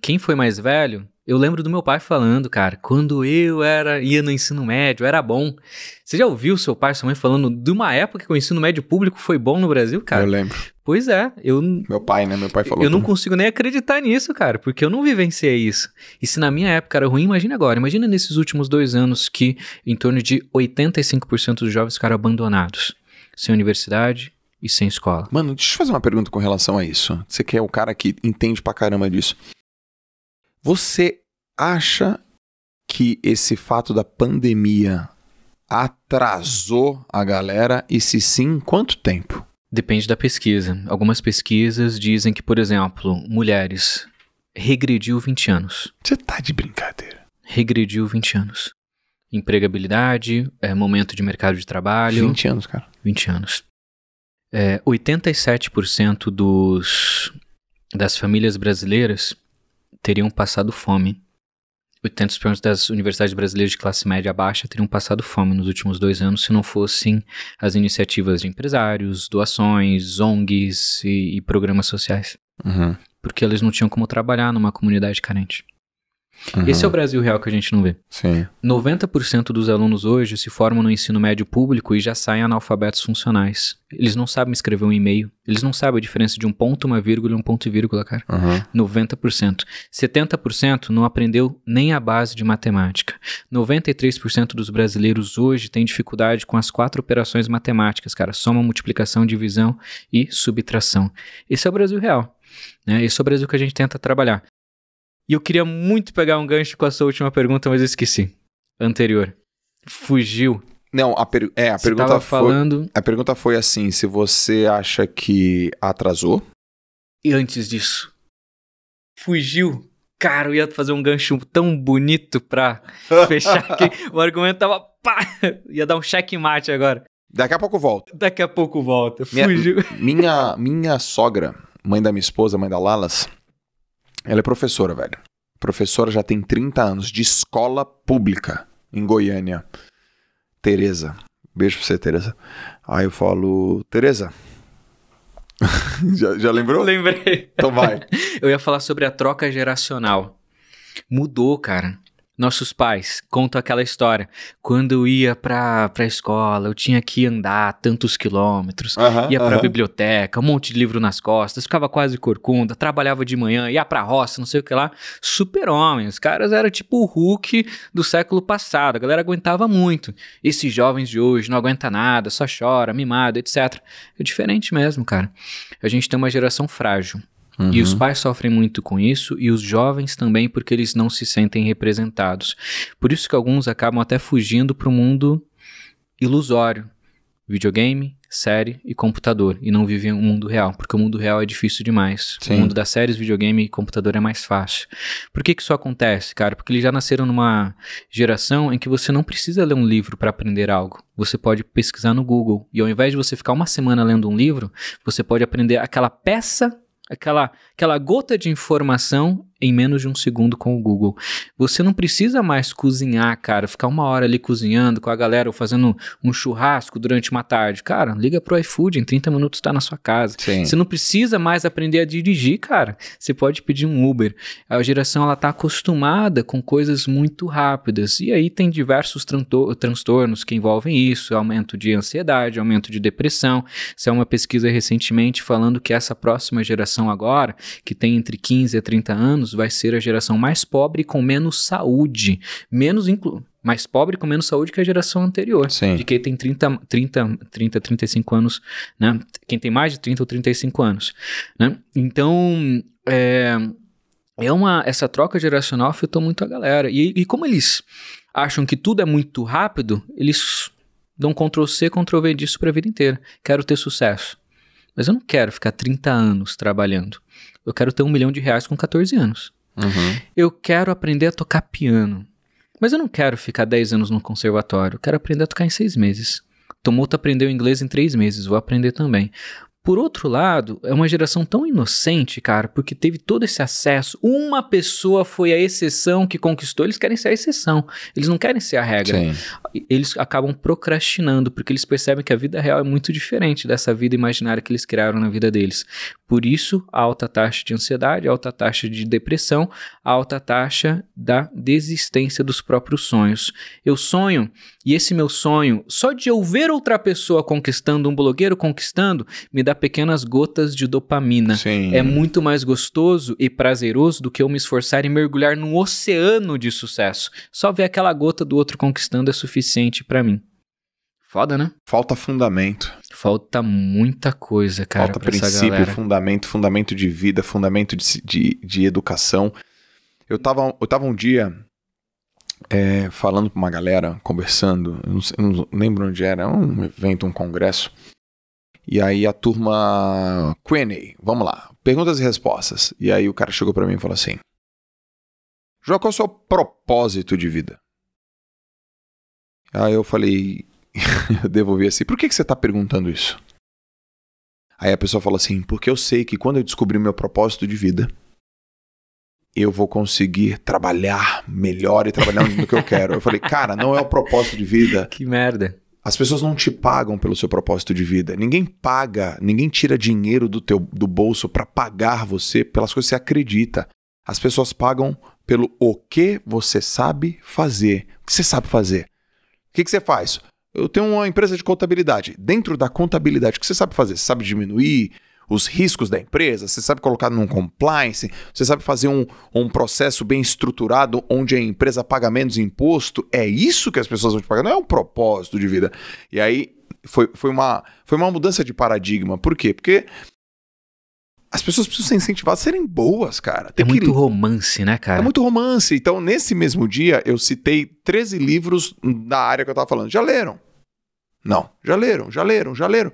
quem foi mais velho eu lembro do meu pai falando, cara, quando eu era ia no ensino médio, era bom. Você já ouviu seu pai e sua mãe falando de uma época que o ensino médio público foi bom no Brasil, cara? Eu lembro. Pois é, eu Meu pai, né? Meu pai falou. Eu não consigo nem acreditar nisso, cara, porque eu não vivenciei isso. E se na minha época era ruim, imagina agora. Imagina nesses últimos dois anos que em torno de 85% dos jovens ficaram abandonados. Sem universidade, e sem escola. Mano, deixa eu fazer uma pergunta com relação a isso. Você que é o cara que entende pra caramba disso. Você acha que esse fato da pandemia atrasou a galera e se sim, quanto tempo? Depende da pesquisa. Algumas pesquisas dizem que, por exemplo, mulheres regrediu 20 anos. Você tá de brincadeira. Regrediu 20 anos. Empregabilidade, é, momento de mercado de trabalho. 20 anos, cara. 20 anos. É, 87% dos, das famílias brasileiras teriam passado fome. 80% das universidades brasileiras de classe média baixa teriam passado fome nos últimos dois anos se não fossem as iniciativas de empresários, doações, ONGs e, e programas sociais. Uhum. Porque eles não tinham como trabalhar numa comunidade carente. Uhum. Esse é o Brasil real que a gente não vê. Sim. 90% dos alunos hoje se formam no ensino médio público e já saem analfabetos funcionais. Eles não sabem escrever um e-mail. Eles não sabem a diferença de um ponto, uma vírgula e um ponto e vírgula, cara. Uhum. 90%. 70% não aprendeu nem a base de matemática. 93% dos brasileiros hoje têm dificuldade com as quatro operações matemáticas, cara. Soma, multiplicação, divisão e subtração. Esse é o Brasil real. Né? Esse é o Brasil que a gente tenta trabalhar. E eu queria muito pegar um gancho com a sua última pergunta, mas eu esqueci. Anterior. Fugiu. Não, a, per... é, a pergunta foi. Falando... A pergunta foi assim: se você acha que atrasou. E antes disso. Fugiu. Cara, eu ia fazer um gancho tão bonito pra fechar aqui. o argumento tava. Pá! Ia dar um checkmate agora. Daqui a pouco volta. Daqui a pouco volta. Fugiu. Minha, minha, minha sogra, mãe da minha esposa, mãe da Lalas, ela é professora, velho. Professora já tem 30 anos, de escola pública em Goiânia. Tereza. Beijo pra você, Tereza. Aí eu falo, Tereza. já, já lembrou? Lembrei. Então vai. eu ia falar sobre a troca geracional. Mudou, cara. Nossos pais contam aquela história. Quando eu ia pra, pra escola, eu tinha que andar tantos quilômetros, uhum, ia pra uhum. biblioteca, um monte de livro nas costas, ficava quase corcunda, trabalhava de manhã, ia pra roça, não sei o que lá. Super-homem, os caras eram tipo o Hulk do século passado, a galera aguentava muito. Esses jovens de hoje não aguenta nada, só chora, mimado, etc. É diferente mesmo, cara. A gente tem uma geração frágil. Uhum. E os uhum. pais sofrem muito com isso e os jovens também porque eles não se sentem representados. Por isso que alguns acabam até fugindo para o mundo ilusório, videogame, série e computador e não vivem um mundo real, porque o mundo real é difícil demais. Sim. O mundo das séries, videogame e computador é mais fácil. Por que que isso acontece, cara? Porque eles já nasceram numa geração em que você não precisa ler um livro para aprender algo. Você pode pesquisar no Google e ao invés de você ficar uma semana lendo um livro, você pode aprender aquela peça aquela, aquela gota de informação em menos de um segundo com o Google. Você não precisa mais cozinhar, cara, ficar uma hora ali cozinhando com a galera ou fazendo um churrasco durante uma tarde. Cara, liga pro iFood, em 30 minutos tá na sua casa. Sim. Você não precisa mais aprender a dirigir, cara. Você pode pedir um Uber. A geração ela tá acostumada com coisas muito rápidas. E aí tem diversos transtornos que envolvem isso, aumento de ansiedade, aumento de depressão. Isso é uma pesquisa recentemente falando que essa próxima geração agora, que tem entre 15 a 30 anos, anos vai ser a geração mais pobre com menos saúde, menos inclu mais pobre com menos saúde que a geração anterior, Sim. de quem tem 30, 30, 30, 35 anos, né? Quem tem mais de 30 ou 35 anos, né? Então, é, é uma, essa troca geracional afetou muito a galera. E, e como eles acham que tudo é muito rápido, eles dão Ctrl C, Ctrl V disso para a vida inteira. Quero ter sucesso. Mas eu não quero ficar 30 anos trabalhando. Eu quero ter um milhão de reais com 14 anos. Uhum. Eu quero aprender a tocar piano. Mas eu não quero ficar 10 anos no conservatório. Eu quero aprender a tocar em 6 meses. Tomoto aprendeu inglês em 3 meses. Vou aprender também. Por outro lado, é uma geração tão inocente, cara, porque teve todo esse acesso. Uma pessoa foi a exceção que conquistou, eles querem ser a exceção. Eles não querem ser a regra. Sim. Eles acabam procrastinando, porque eles percebem que a vida real é muito diferente dessa vida imaginária que eles criaram na vida deles. Por isso, alta taxa de ansiedade, alta taxa de depressão, alta taxa da desistência dos próprios sonhos. Eu sonho e esse meu sonho, só de eu ver outra pessoa conquistando, um blogueiro conquistando, me dá pequenas gotas de dopamina. Sim. É muito mais gostoso e prazeroso do que eu me esforçar e mergulhar num oceano de sucesso. Só ver aquela gota do outro conquistando é suficiente para mim. Foda, né? Falta fundamento. Falta muita coisa, cara. Falta princípio, fundamento, fundamento de vida, fundamento de, de, de educação. Eu tava, eu tava um dia é, falando com uma galera, conversando, eu não, sei, eu não lembro onde era, é um evento, um congresso. E aí a turma Q&A, vamos lá, perguntas e respostas. E aí o cara chegou para mim e falou assim: João, qual é o seu propósito de vida? Aí eu falei, eu devolvi assim: Por que, que você está perguntando isso? Aí a pessoa falou assim: Porque eu sei que quando eu descobri meu propósito de vida, eu vou conseguir trabalhar melhor e trabalhar no que eu quero. Eu falei, cara, não é o propósito de vida. Que merda. As pessoas não te pagam pelo seu propósito de vida. Ninguém paga, ninguém tira dinheiro do teu do bolso para pagar você pelas coisas que você acredita. As pessoas pagam pelo o que você sabe fazer. O que você sabe fazer? O que, que você faz? Eu tenho uma empresa de contabilidade. Dentro da contabilidade, o que você sabe fazer? Você sabe diminuir? os riscos da empresa, você sabe colocar num compliance, você sabe fazer um, um processo bem estruturado onde a empresa paga menos imposto. É isso que as pessoas vão te pagar, não é um propósito de vida. E aí foi, foi, uma, foi uma mudança de paradigma. Por quê? Porque as pessoas precisam ser incentivadas a serem boas, cara. Tem é muito que... romance, né, cara? É muito romance. Então, nesse mesmo dia, eu citei 13 livros da área que eu tava falando. Já leram? Não. Já leram, já leram, já leram.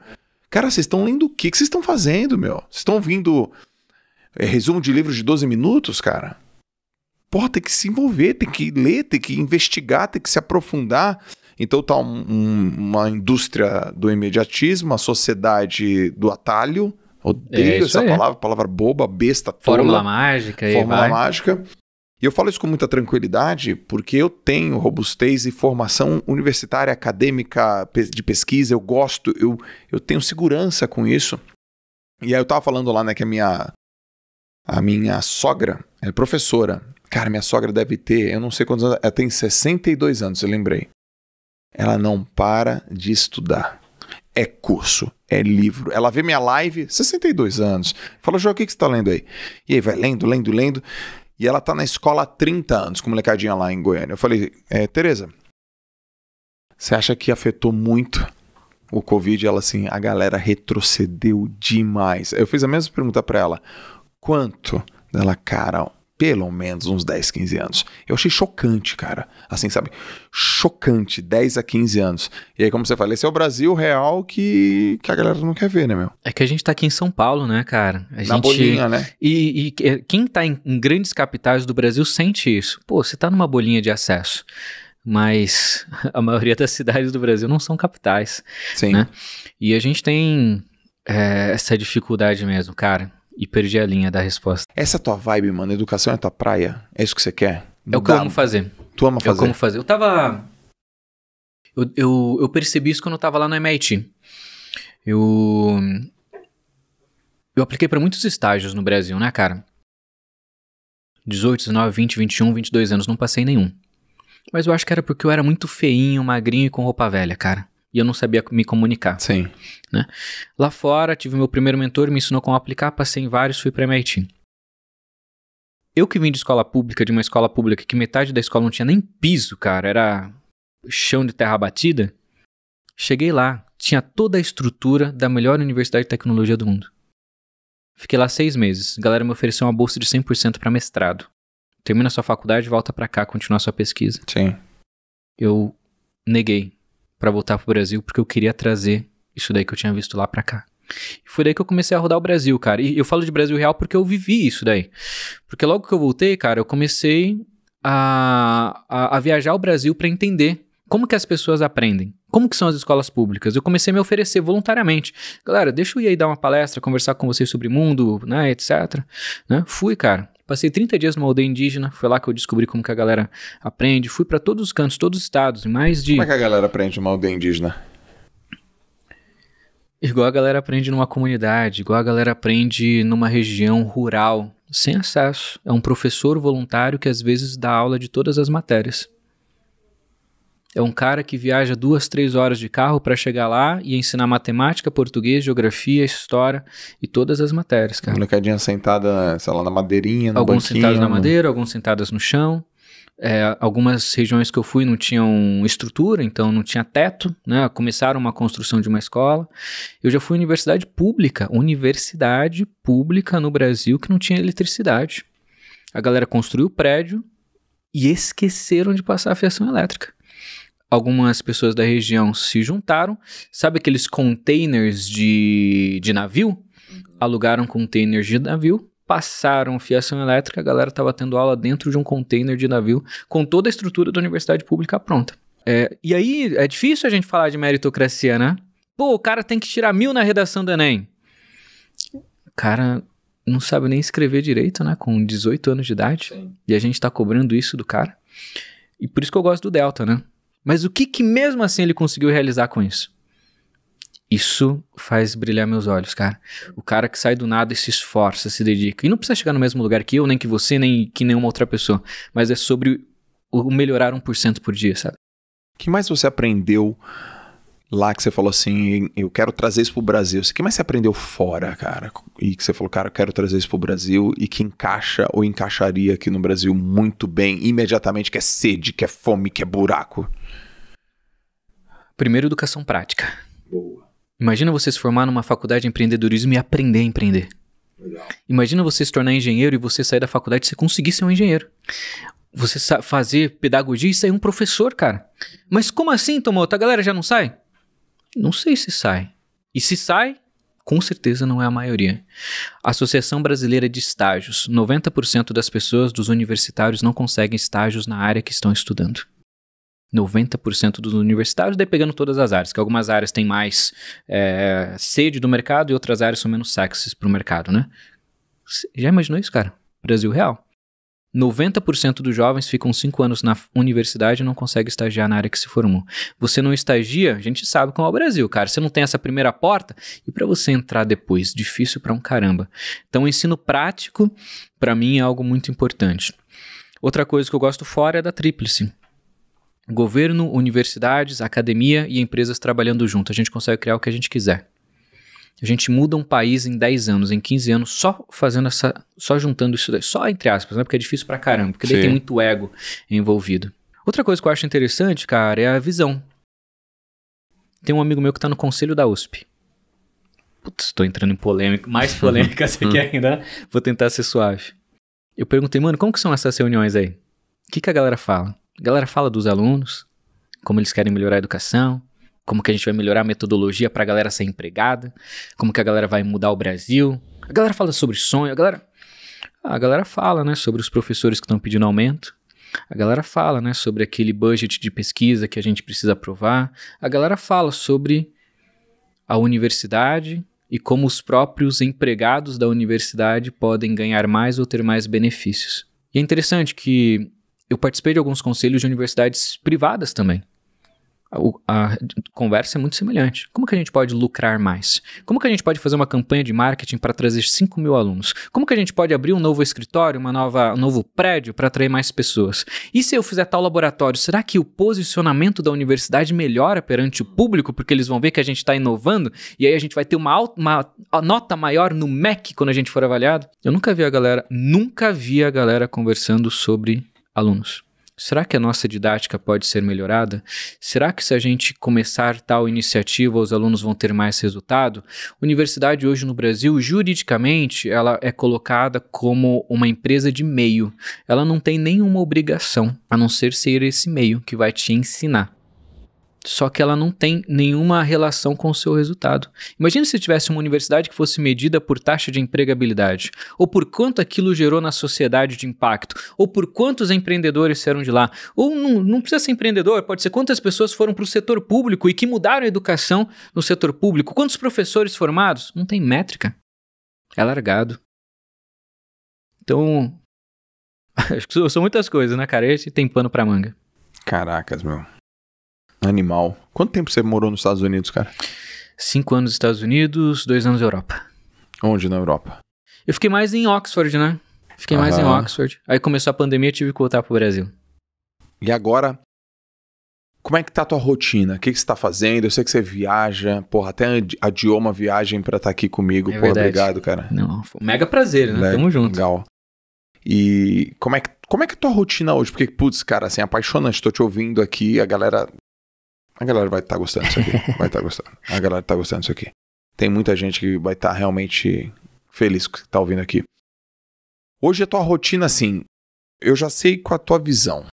Cara, vocês estão lendo o que? O que vocês estão fazendo, meu? Vocês estão ouvindo é, resumo de livros de 12 minutos, cara? Porra, tem que se envolver, tem que ler, tem que investigar, tem que se aprofundar. Então tá um, um, uma indústria do imediatismo, a sociedade do atalho. Odeio é essa aí. palavra, palavra boba, besta, tola. Fórmula mágica. Fórmula mágica. E eu falo isso com muita tranquilidade porque eu tenho robustez e formação universitária, acadêmica, de pesquisa, eu gosto, eu, eu tenho segurança com isso. E aí eu tava falando lá, né, que a minha, a minha sogra é professora. Cara, minha sogra deve ter, eu não sei quantos anos, ela tem 62 anos, eu lembrei. Ela não para de estudar. É curso, é livro. Ela vê minha live, 62 anos. Fala, João, o que, que você está lendo aí? E aí vai lendo, lendo, lendo. E ela tá na escola há 30 anos, com molecadinha lá em Goiânia. Eu falei, é, Tereza, você acha que afetou muito o Covid? Ela assim, a galera retrocedeu demais. Eu fiz a mesma pergunta para ela. Quanto? Ela, cara, pelo menos uns 10, 15 anos. Eu achei chocante, cara. Assim, sabe? Chocante, 10 a 15 anos. E aí, como você fala, esse é o Brasil real que, que a galera não quer ver, né, meu? É que a gente tá aqui em São Paulo, né, cara? A Na gente... bolinha, né? E, e, é, quem tá em, em grandes capitais do Brasil sente isso. Pô, você tá numa bolinha de acesso mas a maioria das cidades do Brasil não são capitais. Sim. Né? E a gente tem é, essa dificuldade mesmo, cara e perdi a linha da resposta. Essa é a tua vibe, mano. Educação é a tua praia? É isso que você quer? É o que eu amo fazer. Tu ama é fazer? Eu como fazer. Eu tava. Eu, eu, eu percebi isso quando eu tava lá no MIT. Eu. Eu apliquei para muitos estágios no Brasil, né, cara? 18, 19, 20, 21, 22 anos, não passei nenhum. Mas eu acho que era porque eu era muito feinho, magrinho e com roupa velha, cara e eu não sabia me comunicar. Sim. Né? Lá fora, tive meu primeiro mentor, me ensinou como aplicar, passei em vários, fui para MIT. Eu que vim de escola pública, de uma escola pública que metade da escola não tinha nem piso, cara, era chão de terra batida. Cheguei lá, tinha toda a estrutura da melhor universidade de tecnologia do mundo. Fiquei lá seis meses. A galera me ofereceu uma bolsa de 100% para mestrado. Termina sua faculdade volta para cá continuar sua pesquisa. Sim. Eu neguei para voltar pro Brasil, porque eu queria trazer isso daí que eu tinha visto lá pra cá. E foi daí que eu comecei a rodar o Brasil, cara. E eu falo de Brasil real porque eu vivi isso daí. Porque logo que eu voltei, cara, eu comecei a, a, a viajar o Brasil para entender como que as pessoas aprendem. Como que são as escolas públicas? Eu comecei a me oferecer voluntariamente. Galera, deixa eu ir aí dar uma palestra, conversar com vocês sobre mundo, né, etc. Né? Fui, cara. Passei 30 dias numa aldeia indígena, foi lá que eu descobri como que a galera aprende. Fui para todos os cantos, todos os estados, mais de... Como é que a galera aprende numa aldeia indígena? Igual a galera aprende numa comunidade, igual a galera aprende numa região rural, sem acesso. É um professor voluntário que às vezes dá aula de todas as matérias. É um cara que viaja duas, três horas de carro para chegar lá e ensinar matemática, português, geografia, história e todas as matérias, cara. Molecadinha sentada, sei lá, na madeirinha, no Alguns sentados na madeira, alguns sentados no chão. É, algumas regiões que eu fui não tinham estrutura, então não tinha teto, né? Começaram uma construção de uma escola. Eu já fui universidade pública, universidade pública no Brasil que não tinha eletricidade. A galera construiu o prédio e esqueceram de passar a fiação elétrica algumas pessoas da região se juntaram. Sabe aqueles containers de, de navio? Uhum. Alugaram containers de navio, passaram fiação elétrica, a galera estava tendo aula dentro de um container de navio, com toda a estrutura da universidade pública pronta. É, e aí é difícil a gente falar de meritocracia, né? Pô, o cara tem que tirar mil na redação do Enem. O cara não sabe nem escrever direito, né? Com 18 anos de idade. Sim. E a gente tá cobrando isso do cara. E por isso que eu gosto do Delta, né? Mas o que, que mesmo assim ele conseguiu realizar com isso? Isso faz brilhar meus olhos, cara. O cara que sai do nada e se esforça, se dedica. E não precisa chegar no mesmo lugar que eu, nem que você, nem que nenhuma outra pessoa. Mas é sobre o melhorar 1% por dia, sabe? O que mais você aprendeu lá que você falou assim, eu quero trazer isso pro Brasil? O que mais você aprendeu fora, cara? E que você falou, cara, eu quero trazer isso pro Brasil e que encaixa ou encaixaria aqui no Brasil muito bem, imediatamente, que é sede, que é fome, que é buraco? Primeiro, educação prática. Boa. Imagina você se formar numa faculdade de empreendedorismo e aprender a empreender. Legal. Imagina você se tornar engenheiro e você sair da faculdade e você conseguir ser um engenheiro. Você fazer pedagogia e sair um professor, cara. Mas como assim, Tomoto? A galera já não sai? Não sei se sai. E se sai, com certeza não é a maioria. Associação Brasileira de Estágios: 90% das pessoas dos universitários não conseguem estágios na área que estão estudando. 90% dos universitários, daí pegando todas as áreas, que algumas áreas têm mais é, sede do mercado e outras áreas são menos sexys para o mercado, né? Já imaginou isso, cara? Brasil real. 90% dos jovens ficam 5 anos na universidade e não conseguem estagiar na área que se formou. Você não estagia, a gente sabe como é o Brasil, cara. Você não tem essa primeira porta e para você entrar depois, difícil para um caramba. Então, o ensino prático, para mim, é algo muito importante. Outra coisa que eu gosto fora é da tríplice governo, universidades, academia e empresas trabalhando junto. A gente consegue criar o que a gente quiser. A gente muda um país em 10 anos, em 15 anos, só fazendo essa. só juntando isso daí. Só entre aspas, né? Porque é difícil pra caramba, porque Sim. daí tem muito ego envolvido. Outra coisa que eu acho interessante, cara, é a visão. Tem um amigo meu que tá no conselho da USP. Putz, estou entrando em polêmica, mais polêmica você hum. quer ainda, né? Vou tentar ser suave. Eu perguntei, mano, como que são essas reuniões aí? O que, que a galera fala? A galera fala dos alunos, como eles querem melhorar a educação, como que a gente vai melhorar a metodologia para a galera ser empregada, como que a galera vai mudar o Brasil. A galera fala sobre sonho, a galera a galera fala, né, sobre os professores que estão pedindo aumento. A galera fala, né, sobre aquele budget de pesquisa que a gente precisa aprovar. A galera fala sobre a universidade e como os próprios empregados da universidade podem ganhar mais ou ter mais benefícios. E é interessante que eu participei de alguns conselhos de universidades privadas também. A, conversa é muito semelhante. Como que a gente pode lucrar mais? Como que a gente pode fazer uma campanha de marketing para trazer 5 mil alunos? Como que a gente pode abrir um novo escritório, uma nova, um novo prédio para atrair mais pessoas? E se eu fizer tal laboratório, será que o posicionamento da universidade melhora perante o público, porque eles vão ver que a gente está inovando e aí a gente vai ter uma, alta, uma, uma nota maior no MEC quando a gente for avaliado? Eu nunca vi a galera, nunca vi a galera conversando sobre alunos. Será que a nossa didática pode ser melhorada? Será que se a gente começar tal iniciativa, os alunos vão ter mais resultado? Universidade hoje no Brasil, juridicamente, ela é colocada como uma empresa de meio. Ela não tem nenhuma obrigação a não ser ser esse meio que vai te ensinar só que ela não tem nenhuma relação com o seu resultado. Imagina se tivesse uma universidade que fosse medida por taxa de empregabilidade, ou por quanto aquilo gerou na sociedade de impacto, ou por quantos empreendedores saíram de lá, ou não, não precisa ser empreendedor, pode ser quantas pessoas foram para o setor público e que mudaram a educação no setor público, quantos professores formados, não tem métrica. É largado. Então, acho que são muitas coisas, né, cara? e tem pano para manga. Caracas, meu. Animal. Quanto tempo você morou nos Estados Unidos, cara? Cinco anos nos Estados Unidos, dois anos na Europa. Onde na Europa? Eu fiquei mais em Oxford, né? Fiquei mais em Oxford. Aí começou a pandemia, tive que voltar pro Brasil. E agora, como é que tá a tua rotina? O que, que você tá fazendo? Eu sei que você viaja. Porra, até adiou uma viagem pra estar tá aqui comigo. É Porra, verdade. obrigado, cara. Não, foi um mega prazer, né? né? Tamo junto. Legal. E como é que como é que é a tua rotina hoje? Porque, putz, cara, assim, apaixonante, tô te ouvindo aqui, a galera a galera vai estar tá gostando disso aqui. vai estar tá gostando. A galera tá gostando disso aqui. Tem muita gente que vai estar tá realmente feliz que tá ouvindo aqui. Hoje a tua rotina, assim, eu já sei com a tua visão.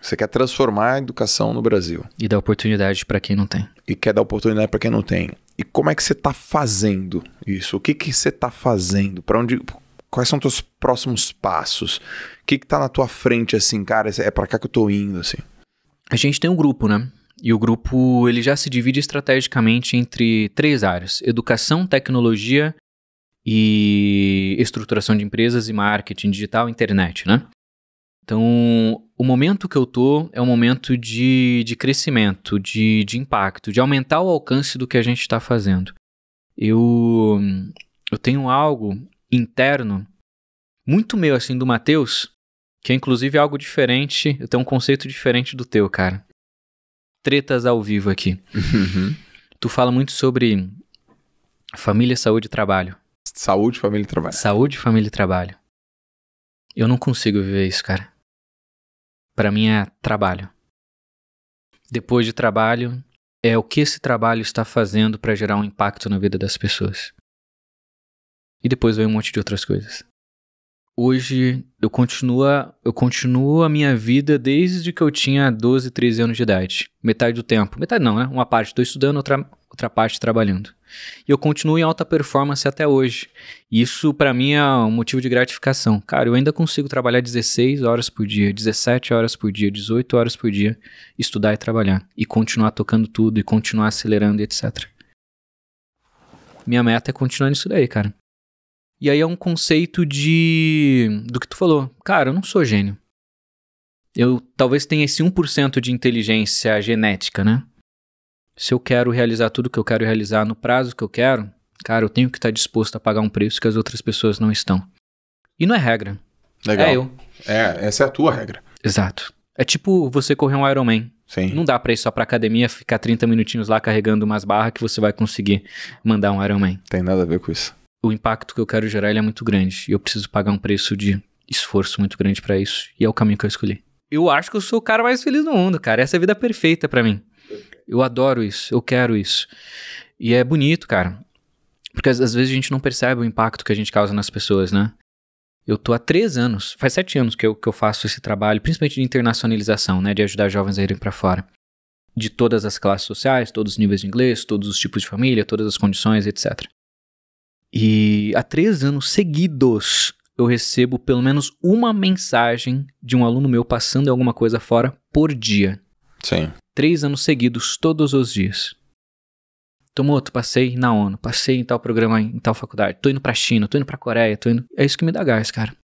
Você quer transformar a educação no Brasil. E dar oportunidade para quem não tem. E quer dar oportunidade para quem não tem. E como é que você está fazendo isso? O que que você está fazendo? Para onde? Quais são os teus próximos passos? O que que tá na tua frente assim, cara? É para cá que eu tô indo assim. A gente tem um grupo, né? E o grupo ele já se divide estrategicamente entre três áreas: educação, tecnologia e estruturação de empresas e marketing digital, internet, né? Então, o momento que eu tô é um momento de, de crescimento, de, de impacto, de aumentar o alcance do que a gente está fazendo. Eu, eu tenho algo interno muito meu, assim, do Matheus, que é inclusive algo diferente, eu tenho um conceito diferente do teu, cara tretas ao vivo aqui. Uhum. Tu fala muito sobre família, saúde e trabalho. Saúde, família e trabalho. Saúde, família e trabalho. Eu não consigo viver isso, cara. Para mim é trabalho. Depois de trabalho, é o que esse trabalho está fazendo para gerar um impacto na vida das pessoas. E depois vem um monte de outras coisas. Hoje eu continuo, eu continuo a minha vida desde que eu tinha 12, 13 anos de idade. Metade do tempo. Metade não, né? Uma parte estou estudando, outra, outra parte trabalhando. E eu continuo em alta performance até hoje. Isso para mim é um motivo de gratificação. Cara, eu ainda consigo trabalhar 16 horas por dia, 17 horas por dia, 18 horas por dia, estudar e trabalhar e continuar tocando tudo e continuar acelerando, etc. Minha meta é continuar nisso daí, cara. E aí é um conceito de. do que tu falou. Cara, eu não sou gênio. Eu talvez tenha esse 1% de inteligência genética, né? Se eu quero realizar tudo que eu quero realizar no prazo que eu quero, cara, eu tenho que estar disposto a pagar um preço que as outras pessoas não estão. E não é regra. Legal. É eu. É, essa é a tua regra. Exato. É tipo você correr um Ironman. Sim. Não dá pra ir só pra academia, ficar 30 minutinhos lá carregando umas barras que você vai conseguir mandar um Ironman. Tem nada a ver com isso o impacto que eu quero gerar é muito grande e eu preciso pagar um preço de esforço muito grande para isso e é o caminho que eu escolhi. Eu acho que eu sou o cara mais feliz do mundo, cara. Essa é a vida perfeita para mim. Eu adoro isso, eu quero isso. E é bonito, cara. Porque às, às vezes a gente não percebe o impacto que a gente causa nas pessoas, né? Eu tô há três anos, faz sete anos que eu, que eu faço esse trabalho, principalmente de internacionalização, né? De ajudar jovens a irem para fora. De todas as classes sociais, todos os níveis de inglês, todos os tipos de família, todas as condições, etc. E há três anos seguidos eu recebo pelo menos uma mensagem de um aluno meu passando alguma coisa fora por dia. Sim. Três anos seguidos, todos os dias. Tomoto, passei na ONU, passei em tal programa, em tal faculdade, tô indo pra China, tô indo pra Coreia, tô indo. É isso que me dá gás, cara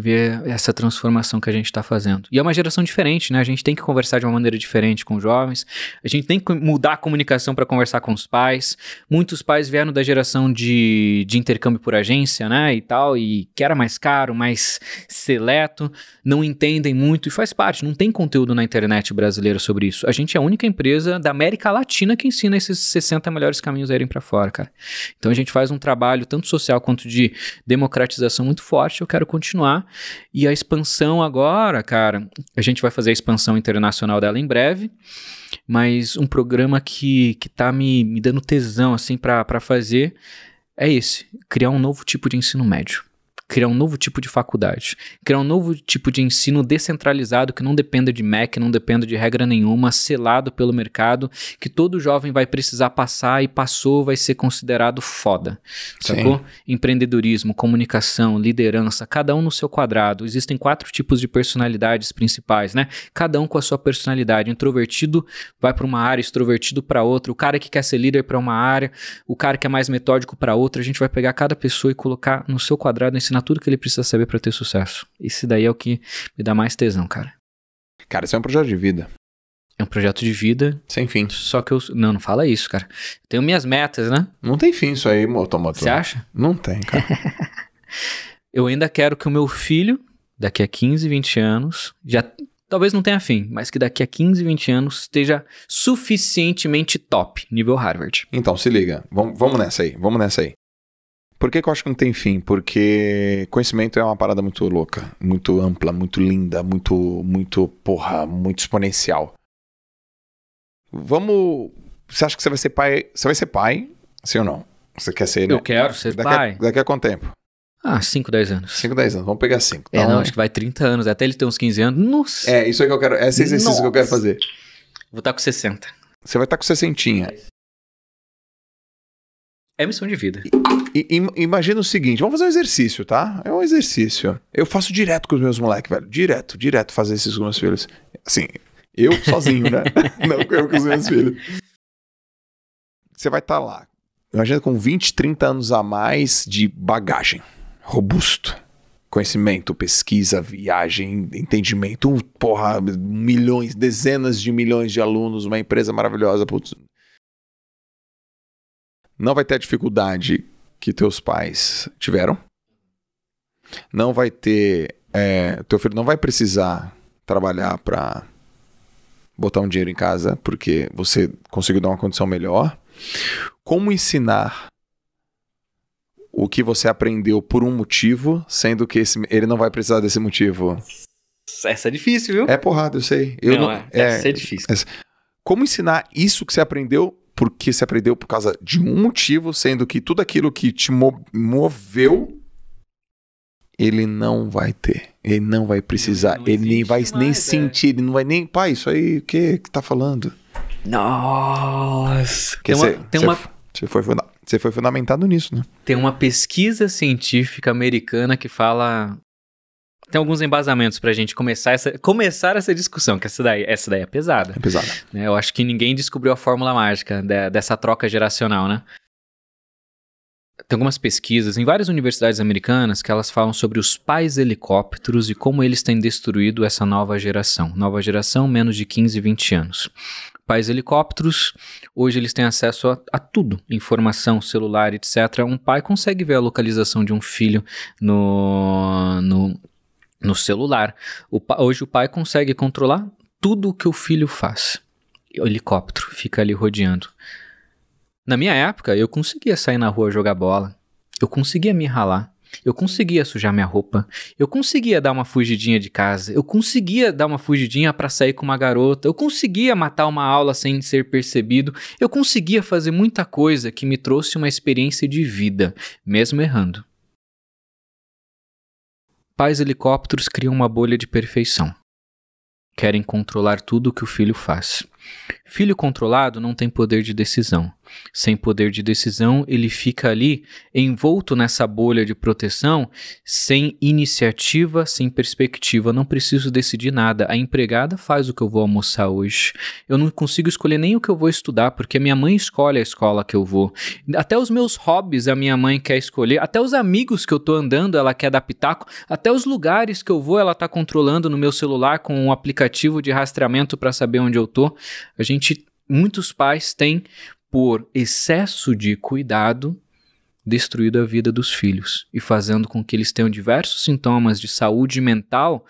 ver essa transformação que a gente está fazendo. E é uma geração diferente, né? A gente tem que conversar de uma maneira diferente com os jovens, a gente tem que mudar a comunicação para conversar com os pais. Muitos pais vieram da geração de, de intercâmbio por agência, né? E tal, e que era mais caro, mais seleto, não entendem muito e faz parte. Não tem conteúdo na internet brasileira sobre isso. A gente é a única empresa da América Latina que ensina esses 60 melhores caminhos a irem para fora, cara. Então a gente faz um trabalho tanto social quanto de democratização muito forte. Eu quero continuar e a expansão agora, cara, a gente vai fazer a expansão internacional dela em breve. Mas um programa que, que tá me, me dando tesão, assim, para fazer é esse: criar um novo tipo de ensino médio criar um novo tipo de faculdade, criar um novo tipo de ensino descentralizado que não dependa de MEC, não dependa de regra nenhuma, selado pelo mercado, que todo jovem vai precisar passar e passou vai ser considerado foda. Sacou? Sim. Empreendedorismo, comunicação, liderança, cada um no seu quadrado. Existem quatro tipos de personalidades principais, né? Cada um com a sua personalidade. Introvertido vai para uma área, extrovertido para outra, o cara que quer ser líder para uma área, o cara que é mais metódico para outra. A gente vai pegar cada pessoa e colocar no seu quadrado ensino ensinar tudo que ele precisa saber para ter sucesso. Isso daí é o que me dá mais tesão, cara. Cara, isso é um projeto de vida. É um projeto de vida. Sem fim. Só que eu. Não, não fala isso, cara. tenho minhas metas, né? Não tem fim isso aí, motomotor. Você acha? Não tem, cara. eu ainda quero que o meu filho, daqui a 15, 20 anos, já. Talvez não tenha fim, mas que daqui a 15, 20 anos esteja suficientemente top, nível Harvard. Então, se liga. Vamos nessa aí, vamos nessa aí. Por que, que eu acho que não tem fim? Porque conhecimento é uma parada muito louca, muito ampla, muito linda, muito, muito, porra, muito exponencial. Vamos. Você acha que você vai ser pai? Você vai ser pai? Sim ou não? Você quer ser. Eu né? quero ser daqui pai. A, daqui a quanto tempo? Ah, 5, 10 anos. 5, 10 anos. Vamos pegar 5. Tá é, não, acho que vai 30 anos. Até ele ter uns 15 anos. Nossa. É, isso é que eu quero. É esse exercício Nossa. que eu quero fazer. Vou estar tá com 60. Você vai estar tá com 60. É missão de vida imagina o seguinte, vamos fazer um exercício, tá? É um exercício. Eu faço direto com os meus moleques, velho. Direto, direto fazer esses com meus filhos. Assim, eu sozinho, né? Não eu com os meus filhos. Você vai estar tá lá. Imagina com 20, 30 anos a mais de bagagem. Robusto. Conhecimento, pesquisa, viagem, entendimento. Um, porra, milhões, dezenas de milhões de alunos, uma empresa maravilhosa. Putz. Não vai ter dificuldade que teus pais tiveram. Não vai ter. É, teu filho não vai precisar trabalhar para botar um dinheiro em casa, porque você conseguiu dar uma condição melhor. Como ensinar o que você aprendeu por um motivo, sendo que esse, ele não vai precisar desse motivo? Essa é difícil, viu? É porrada, eu sei. Eu não, não é, essa é, é difícil. Essa. Como ensinar isso que você aprendeu porque você aprendeu por causa de um motivo, sendo que tudo aquilo que te moveu, ele não vai ter. Ele não vai precisar. Não ele nem vai mais, nem é. sentir, ele não vai nem. Pai, isso aí, o que que tá falando? Nossa! tem uma, você tem uma... foi, você foi fundamentado nisso, né? Tem uma pesquisa científica americana que fala tem alguns embasamentos para a gente começar essa, começar essa discussão, que essa daí, essa daí é pesada. É pesada. Né? Eu acho que ninguém descobriu a fórmula mágica de, dessa troca geracional, né? Tem algumas pesquisas em várias universidades americanas que elas falam sobre os pais helicópteros e como eles têm destruído essa nova geração. Nova geração, menos de 15, 20 anos pais helicópteros. Hoje eles têm acesso a, a, tudo, informação, celular, etc. Um pai consegue ver a localização de um filho no, no no celular. O pa, hoje o pai consegue controlar tudo o que o filho faz. O helicóptero fica ali rodeando. Na minha época, eu conseguia sair na rua jogar bola. Eu conseguia me ralar. Eu conseguia sujar minha roupa. Eu conseguia dar uma fugidinha de casa. Eu conseguia dar uma fugidinha para sair com uma garota. Eu conseguia matar uma aula sem ser percebido. Eu conseguia fazer muita coisa que me trouxe uma experiência de vida, mesmo errando. Pais helicópteros criam uma bolha de perfeição. Querem controlar tudo o que o filho faz. Filho controlado não tem poder de decisão. Sem poder de decisão, ele fica ali envolto nessa bolha de proteção, sem iniciativa, sem perspectiva. Não preciso decidir nada. A empregada faz o que eu vou almoçar hoje. Eu não consigo escolher nem o que eu vou estudar, porque a minha mãe escolhe a escola que eu vou. Até os meus hobbies a minha mãe quer escolher. Até os amigos que eu tô andando, ela quer dar pitaco. Até os lugares que eu vou, ela tá controlando no meu celular com um aplicativo de rastreamento para saber onde eu tô. A gente gente, muitos pais têm, por excesso de cuidado, destruído a vida dos filhos e fazendo com que eles tenham diversos sintomas de saúde mental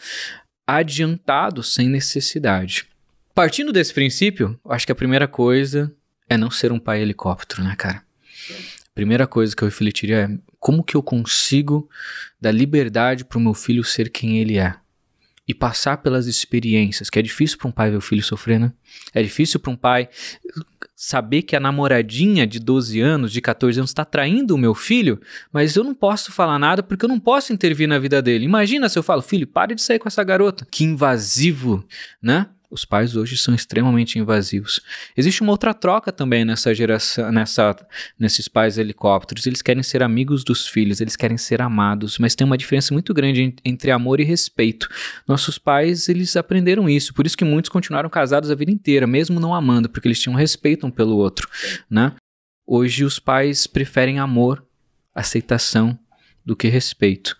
adiantados sem necessidade. Partindo desse princípio, acho que a primeira coisa é não ser um pai helicóptero, né, cara? A primeira coisa que eu refletiria é como que eu consigo dar liberdade para o meu filho ser quem ele é e passar pelas experiências, que é difícil para um pai ver o filho sofrer, né? É difícil para um pai saber que a namoradinha de 12 anos, de 14 anos, está traindo o meu filho, mas eu não posso falar nada porque eu não posso intervir na vida dele. Imagina se eu falo, filho, pare de sair com essa garota. Que invasivo, né? Os pais hoje são extremamente invasivos. Existe uma outra troca também nessa geração, nessa, nesses pais helicópteros. Eles querem ser amigos dos filhos, eles querem ser amados, mas tem uma diferença muito grande entre amor e respeito. Nossos pais, eles aprenderam isso, por isso que muitos continuaram casados a vida inteira, mesmo não amando, porque eles tinham respeito um pelo outro, né? Hoje os pais preferem amor, aceitação do que respeito.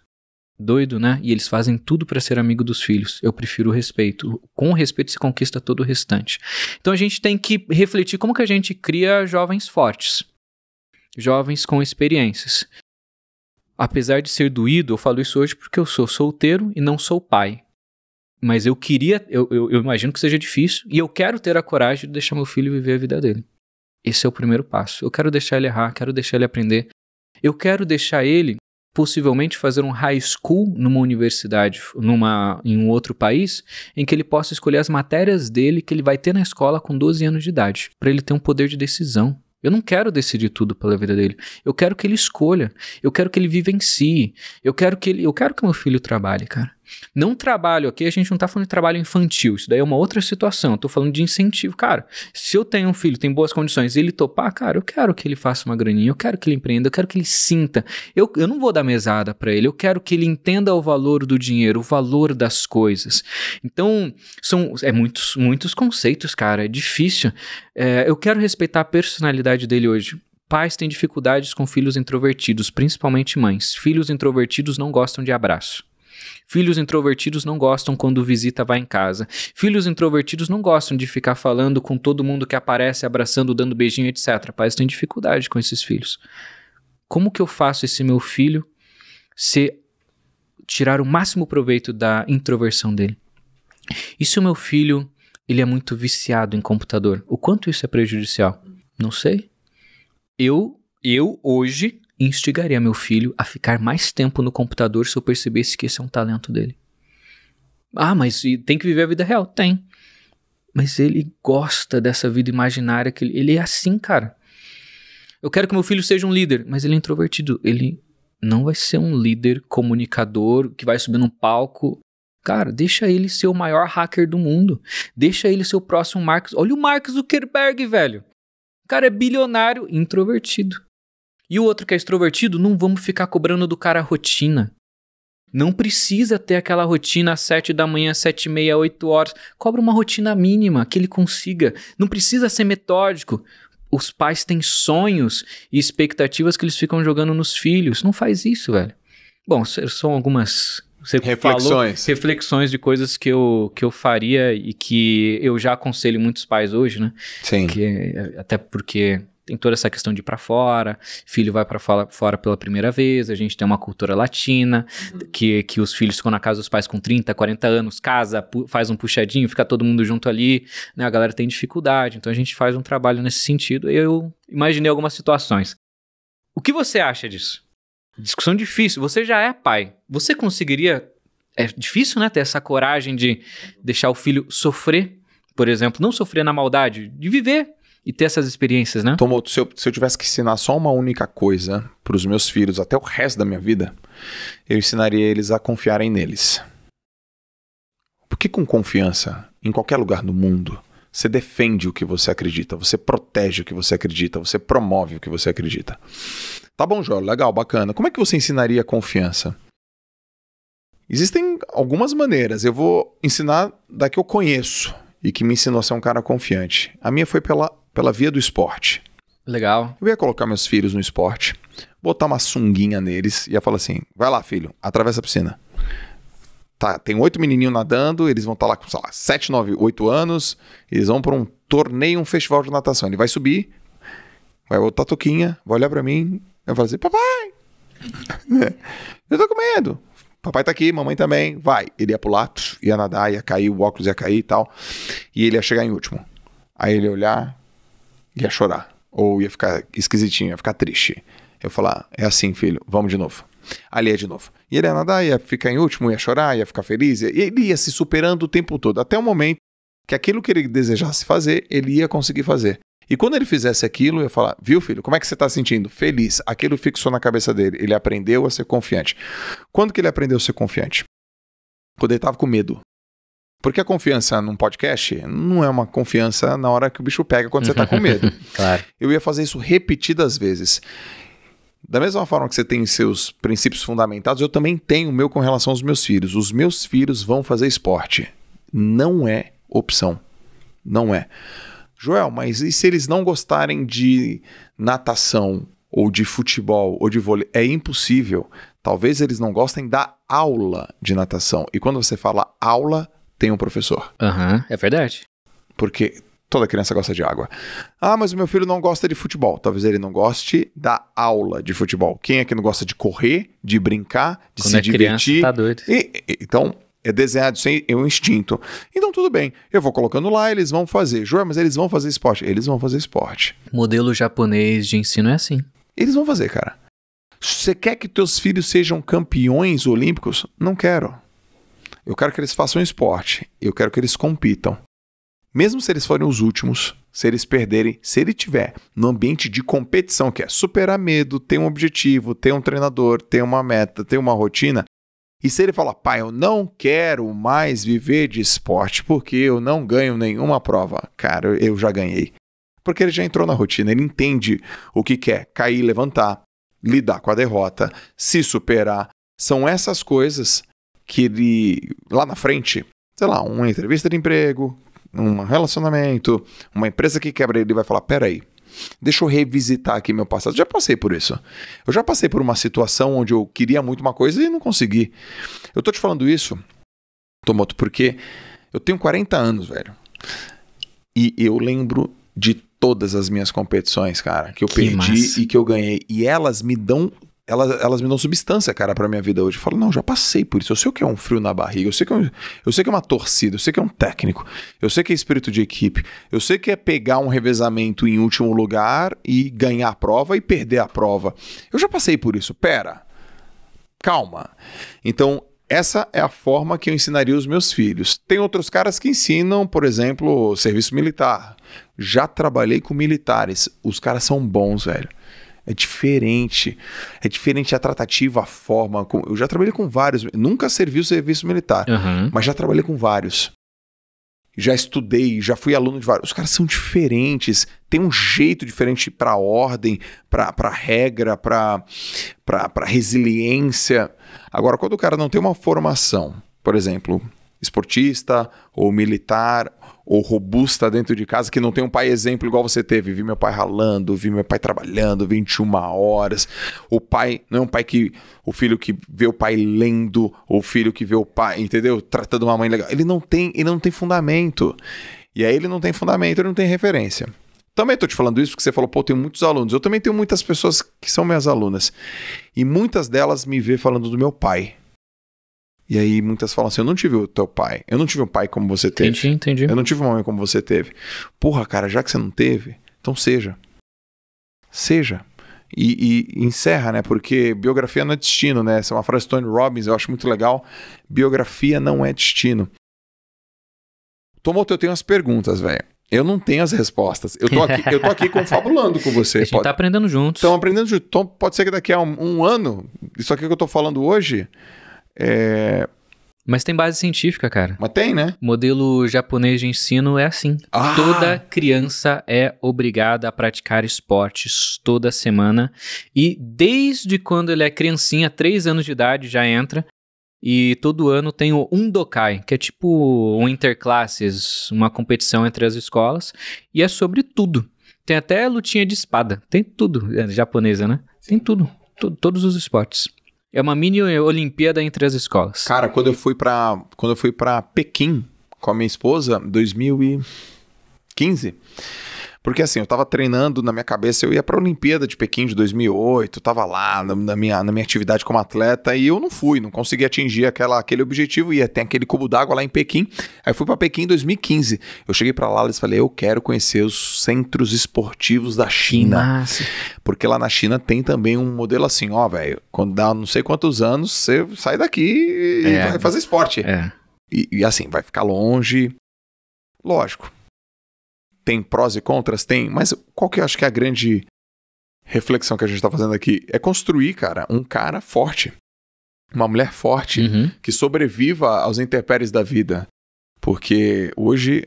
Doido, né? E eles fazem tudo para ser amigo dos filhos. Eu prefiro o respeito. Com o respeito se conquista todo o restante. Então a gente tem que refletir como que a gente cria jovens fortes, jovens com experiências. Apesar de ser doído, eu falo isso hoje porque eu sou solteiro e não sou pai. Mas eu queria, eu, eu, eu imagino que seja difícil, e eu quero ter a coragem de deixar meu filho viver a vida dele. Esse é o primeiro passo. Eu quero deixar ele errar, quero deixar ele aprender. Eu quero deixar ele possivelmente fazer um high school numa universidade, numa, em um outro país, em que ele possa escolher as matérias dele que ele vai ter na escola com 12 anos de idade, para ele ter um poder de decisão. Eu não quero decidir tudo pela vida dele. Eu quero que ele escolha. Eu quero que ele vivencie. Si. Eu quero que ele, eu quero que meu filho trabalhe, cara. Não trabalho aqui, a gente não está falando de trabalho infantil, isso daí é uma outra situação. Estou falando de incentivo. Cara, se eu tenho um filho, tem boas condições, e ele topar, cara, eu quero que ele faça uma graninha, eu quero que ele empreenda, eu quero que ele sinta. Eu, eu não vou dar mesada para ele, eu quero que ele entenda o valor do dinheiro, o valor das coisas. Então, são é muitos, muitos conceitos, cara, é difícil. É, eu quero respeitar a personalidade dele hoje pais têm dificuldades com filhos introvertidos, principalmente mães. Filhos introvertidos não gostam de abraço. Filhos introvertidos não gostam quando visita vai em casa. Filhos introvertidos não gostam de ficar falando com todo mundo que aparece, abraçando, dando beijinho, etc. Pais têm dificuldade com esses filhos. Como que eu faço esse meu filho ser tirar o máximo proveito da introversão dele? E se o meu filho ele é muito viciado em computador? O quanto isso é prejudicial? Não sei. Eu eu hoje instigaria meu filho a ficar mais tempo no computador se eu percebesse que esse é um talento dele. Ah, mas tem que viver a vida real? Tem. Mas ele gosta dessa vida imaginária que ele, ele é assim, cara. Eu quero que meu filho seja um líder, mas ele é introvertido. Ele não vai ser um líder comunicador que vai subir num palco. Cara, deixa ele ser o maior hacker do mundo. Deixa ele ser o próximo Marcos. Olha o Marcos Zuckerberg, velho. O cara é bilionário, introvertido. E o outro que é extrovertido, não vamos ficar cobrando do cara a rotina. Não precisa ter aquela rotina às 7 da manhã, 7 e meia, 8 horas. Cobra uma rotina mínima que ele consiga. Não precisa ser metódico. Os pais têm sonhos e expectativas que eles ficam jogando nos filhos. Não faz isso, velho. Bom, são algumas reflexões. Falou, reflexões de coisas que eu, que eu faria e que eu já aconselho muitos pais hoje, né? Sim. Que, é, até porque tem toda essa questão de ir para fora, filho vai para fora pela primeira vez, a gente tem uma cultura latina, uhum. que, que os filhos ficam na casa dos pais com 30, 40 anos, casa, faz um puxadinho, fica todo mundo junto ali, né? A galera tem dificuldade, então a gente faz um trabalho nesse sentido. Eu imaginei algumas situações. O que você acha disso? Discussão difícil. Você já é pai. Você conseguiria. É difícil, né? Ter essa coragem de deixar o filho sofrer, por exemplo, não sofrer na maldade, de viver e ter essas experiências, né? Tomoto, se eu, se eu tivesse que ensinar só uma única coisa para os meus filhos até o resto da minha vida, eu ensinaria eles a confiarem neles. Porque com confiança, em qualquer lugar do mundo, você defende o que você acredita, você protege o que você acredita, você promove o que você acredita. Tá bom, Jó, legal, bacana. Como é que você ensinaria confiança? Existem algumas maneiras. Eu vou ensinar da que eu conheço e que me ensinou a ser um cara confiante. A minha foi pela pela via do esporte. Legal. Eu ia colocar meus filhos no esporte, botar uma sunguinha neles e ia falar assim: vai lá, filho, atravessa a piscina. Tá, tem oito menininhos nadando, eles vão estar tá lá com, sei lá, sete, nove, oito anos, eles vão para um torneio, um festival de natação. Ele vai subir, vai botar a toquinha, vai olhar para mim, vai falar assim: papai, eu tô com medo. Papai tá aqui, mamãe também, vai. Ele ia pular, ia nadar, ia cair, o óculos ia cair e tal. E ele ia chegar em último. Aí ele ia olhar, ia chorar. Ou ia ficar esquisitinho, ia ficar triste. Eu falar, é assim, filho, vamos de novo. Ali é de novo. E ele ia nadar, ia ficar em último, ia chorar, ia ficar feliz. E ele ia se superando o tempo todo, até o momento que aquilo que ele desejasse fazer, ele ia conseguir fazer. E quando ele fizesse aquilo, eu ia falar: Viu, filho, como é que você está sentindo? Feliz. Aquilo fixou na cabeça dele. Ele aprendeu a ser confiante. Quando que ele aprendeu a ser confiante? Quando ele estava com medo. Porque a confiança num podcast não é uma confiança na hora que o bicho pega quando você está com medo. claro. Eu ia fazer isso repetidas vezes. Da mesma forma que você tem seus princípios fundamentados, eu também tenho o meu com relação aos meus filhos. Os meus filhos vão fazer esporte. Não é opção. Não é. Joel, mas e se eles não gostarem de natação, ou de futebol, ou de vôlei? É impossível. Talvez eles não gostem da aula de natação. E quando você fala aula, tem um professor. Aham, uhum, é verdade. Porque toda criança gosta de água. Ah, mas o meu filho não gosta de futebol. Talvez ele não goste da aula de futebol. Quem é que não gosta de correr, de brincar, de Quando se é divertir? Criança, tá doido. E, e, então, é desenhado sem é um instinto. Então tudo bem, eu vou colocando lá, eles vão fazer. João, mas eles vão fazer esporte? Eles vão fazer esporte. Modelo japonês de ensino é assim. Eles vão fazer, cara. Você quer que teus filhos sejam campeões olímpicos? Não quero. Eu quero que eles façam esporte, eu quero que eles compitam. Mesmo se eles forem os últimos, se eles perderem, se ele tiver no ambiente de competição, que é superar medo, ter um objetivo, ter um treinador, ter uma meta, ter uma rotina, e se ele falar, pai, eu não quero mais viver de esporte porque eu não ganho nenhuma prova, cara, eu já ganhei. Porque ele já entrou na rotina, ele entende o que quer: cair, levantar, lidar com a derrota, se superar. São essas coisas que ele, lá na frente, sei lá, uma entrevista de emprego, um relacionamento, uma empresa que quebra, ele vai falar: peraí, deixa eu revisitar aqui meu passado. Já passei por isso. Eu já passei por uma situação onde eu queria muito uma coisa e não consegui. Eu tô te falando isso, Tomoto, porque eu tenho 40 anos, velho. E eu lembro de todas as minhas competições, cara, que eu que perdi massa. e que eu ganhei. E elas me dão elas, elas me dão substância, cara, pra minha vida hoje. Eu falo, não, já passei por isso. Eu sei o que é um frio na barriga, eu sei, que é um, eu sei que é uma torcida, eu sei que é um técnico, eu sei que é espírito de equipe, eu sei que é pegar um revezamento em último lugar e ganhar a prova e perder a prova. Eu já passei por isso. Pera, calma. Então, essa é a forma que eu ensinaria os meus filhos. Tem outros caras que ensinam, por exemplo, serviço militar. Já trabalhei com militares. Os caras são bons, velho. É diferente. É diferente a tratativa, a forma. Eu já trabalhei com vários. Nunca servi o serviço militar, uhum. mas já trabalhei com vários. Já estudei, já fui aluno de vários. Os caras são diferentes. Tem um jeito diferente para ordem, para regra, para resiliência. Agora, quando o cara não tem uma formação, por exemplo, esportista ou militar ou robusta dentro de casa, que não tem um pai exemplo igual você teve. Vi meu pai ralando, vi meu pai trabalhando 21 horas. O pai não é um pai que. O filho que vê o pai lendo, ou o filho que vê o pai, entendeu? Tratando uma mãe legal. Ele não tem, ele não tem fundamento. E aí ele não tem fundamento, ele não tem referência. Também estou te falando isso porque você falou, pô, tem tenho muitos alunos. Eu também tenho muitas pessoas que são minhas alunas. E muitas delas me vê falando do meu pai. E aí muitas falam assim: eu não tive o teu pai, eu não tive um pai como você teve. Entendi, entendi. Eu não tive uma mãe como você teve. Porra, cara, já que você não teve, então seja. Seja. E, e, encerra, né? Porque biografia não é destino, né? Essa é uma frase de Tony Robbins, eu acho muito legal. Biografia não é destino. Tomou, eu tenho as perguntas, velho. Eu não tenho as respostas. Eu tô aqui, eu tô aqui confabulando com você. A gente pode... tá aprendendo juntos. estamos aprendendo juntos. Então, pode ser que daqui a um, um ano, isso aqui que eu tô falando hoje, é... Mas tem base científica, cara. Mas tem, né? O modelo japonês de ensino é assim. Ah! Toda criança é obrigada a praticar esportes toda semana. E desde quando ele é criancinha, três anos de idade, já entra. E todo ano tem o Undokai, que é tipo um interclasses, uma competição entre as escolas. E é sobre tudo. Tem até lutinha de espada. Tem tudo. É japonesa, né? Tem tudo. T todos os esportes. É uma mini Olimpíada entre as escolas. Cara, quando eu fui para quando eu fui para Pequim com a minha esposa, 2015, porque assim, eu tava treinando na minha cabeça, eu ia pra Olimpíada de Pequim de 2008, tava lá na, na, minha, na minha atividade como atleta e eu não fui, não consegui atingir aquela, aquele objetivo. E até aquele cubo d'água lá em Pequim. Aí fui para Pequim em 2015. Eu cheguei para lá e falei, eu quero conhecer os centros esportivos da China. Nossa. Porque lá na China tem também um modelo assim, ó, velho, quando dá não sei quantos anos, você sai daqui e é. vai fazer esporte. É. E, e assim, vai ficar longe. Lógico, tem prós e contras? Tem, mas qual que eu acho que é a grande reflexão que a gente está fazendo aqui? É construir, cara, um cara forte. Uma mulher forte uhum. que sobreviva aos intempéries da vida. Porque hoje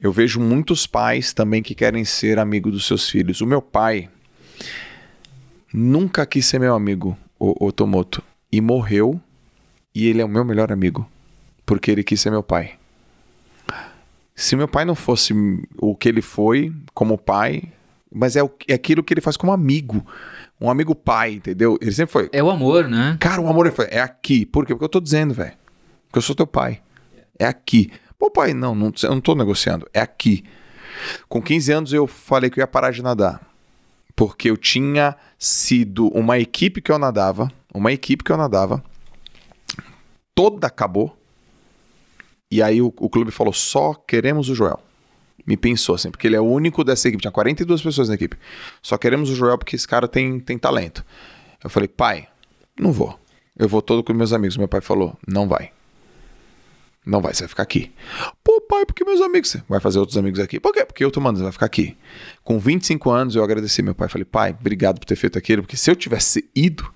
eu vejo muitos pais também que querem ser amigo dos seus filhos. O meu pai nunca quis ser meu amigo, o Otomoto, e morreu, e ele é o meu melhor amigo, porque ele quis ser meu pai se meu pai não fosse o que ele foi como pai, mas é, o, é aquilo que ele faz como amigo. Um amigo pai, entendeu? Ele sempre foi. É o amor, né? Cara, o amor ele foi, é aqui. Por quê? Porque eu tô dizendo, velho. Porque eu sou teu pai. É aqui. Pô, pai, não, não, eu não tô negociando. É aqui. Com 15 anos eu falei que eu ia parar de nadar. Porque eu tinha sido uma equipe que eu nadava, uma equipe que eu nadava, toda acabou e aí o, o clube falou: só queremos o Joel. Me pensou assim, porque ele é o único dessa equipe, tinha 42 pessoas na equipe. Só queremos o Joel porque esse cara tem, tem talento. Eu falei: pai, não vou. Eu vou todo com meus amigos. Meu pai falou: não vai. Não vai, você vai ficar aqui. Pô, pai, porque meus amigos. Vai fazer outros amigos aqui. Por quê? Porque eu tô mandando, você vai ficar aqui. Com 25 anos, eu agradeci meu pai. Falei, pai, obrigado por ter feito aquilo, porque se eu tivesse ido,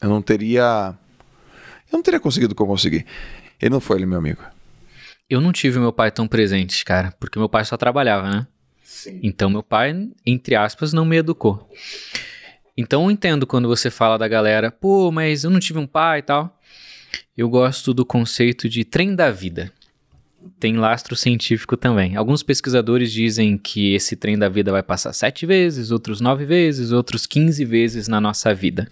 eu não teria. Eu não teria conseguido o que eu consegui. Ele não foi ele, meu amigo. Eu não tive meu pai tão presente, cara, porque meu pai só trabalhava, né? Sim. Então meu pai, entre aspas, não me educou. Então eu entendo quando você fala da galera, pô, mas eu não tive um pai e tal. Eu gosto do conceito de trem da vida. Tem lastro científico também. Alguns pesquisadores dizem que esse trem da vida vai passar sete vezes, outros nove vezes, outros quinze vezes na nossa vida.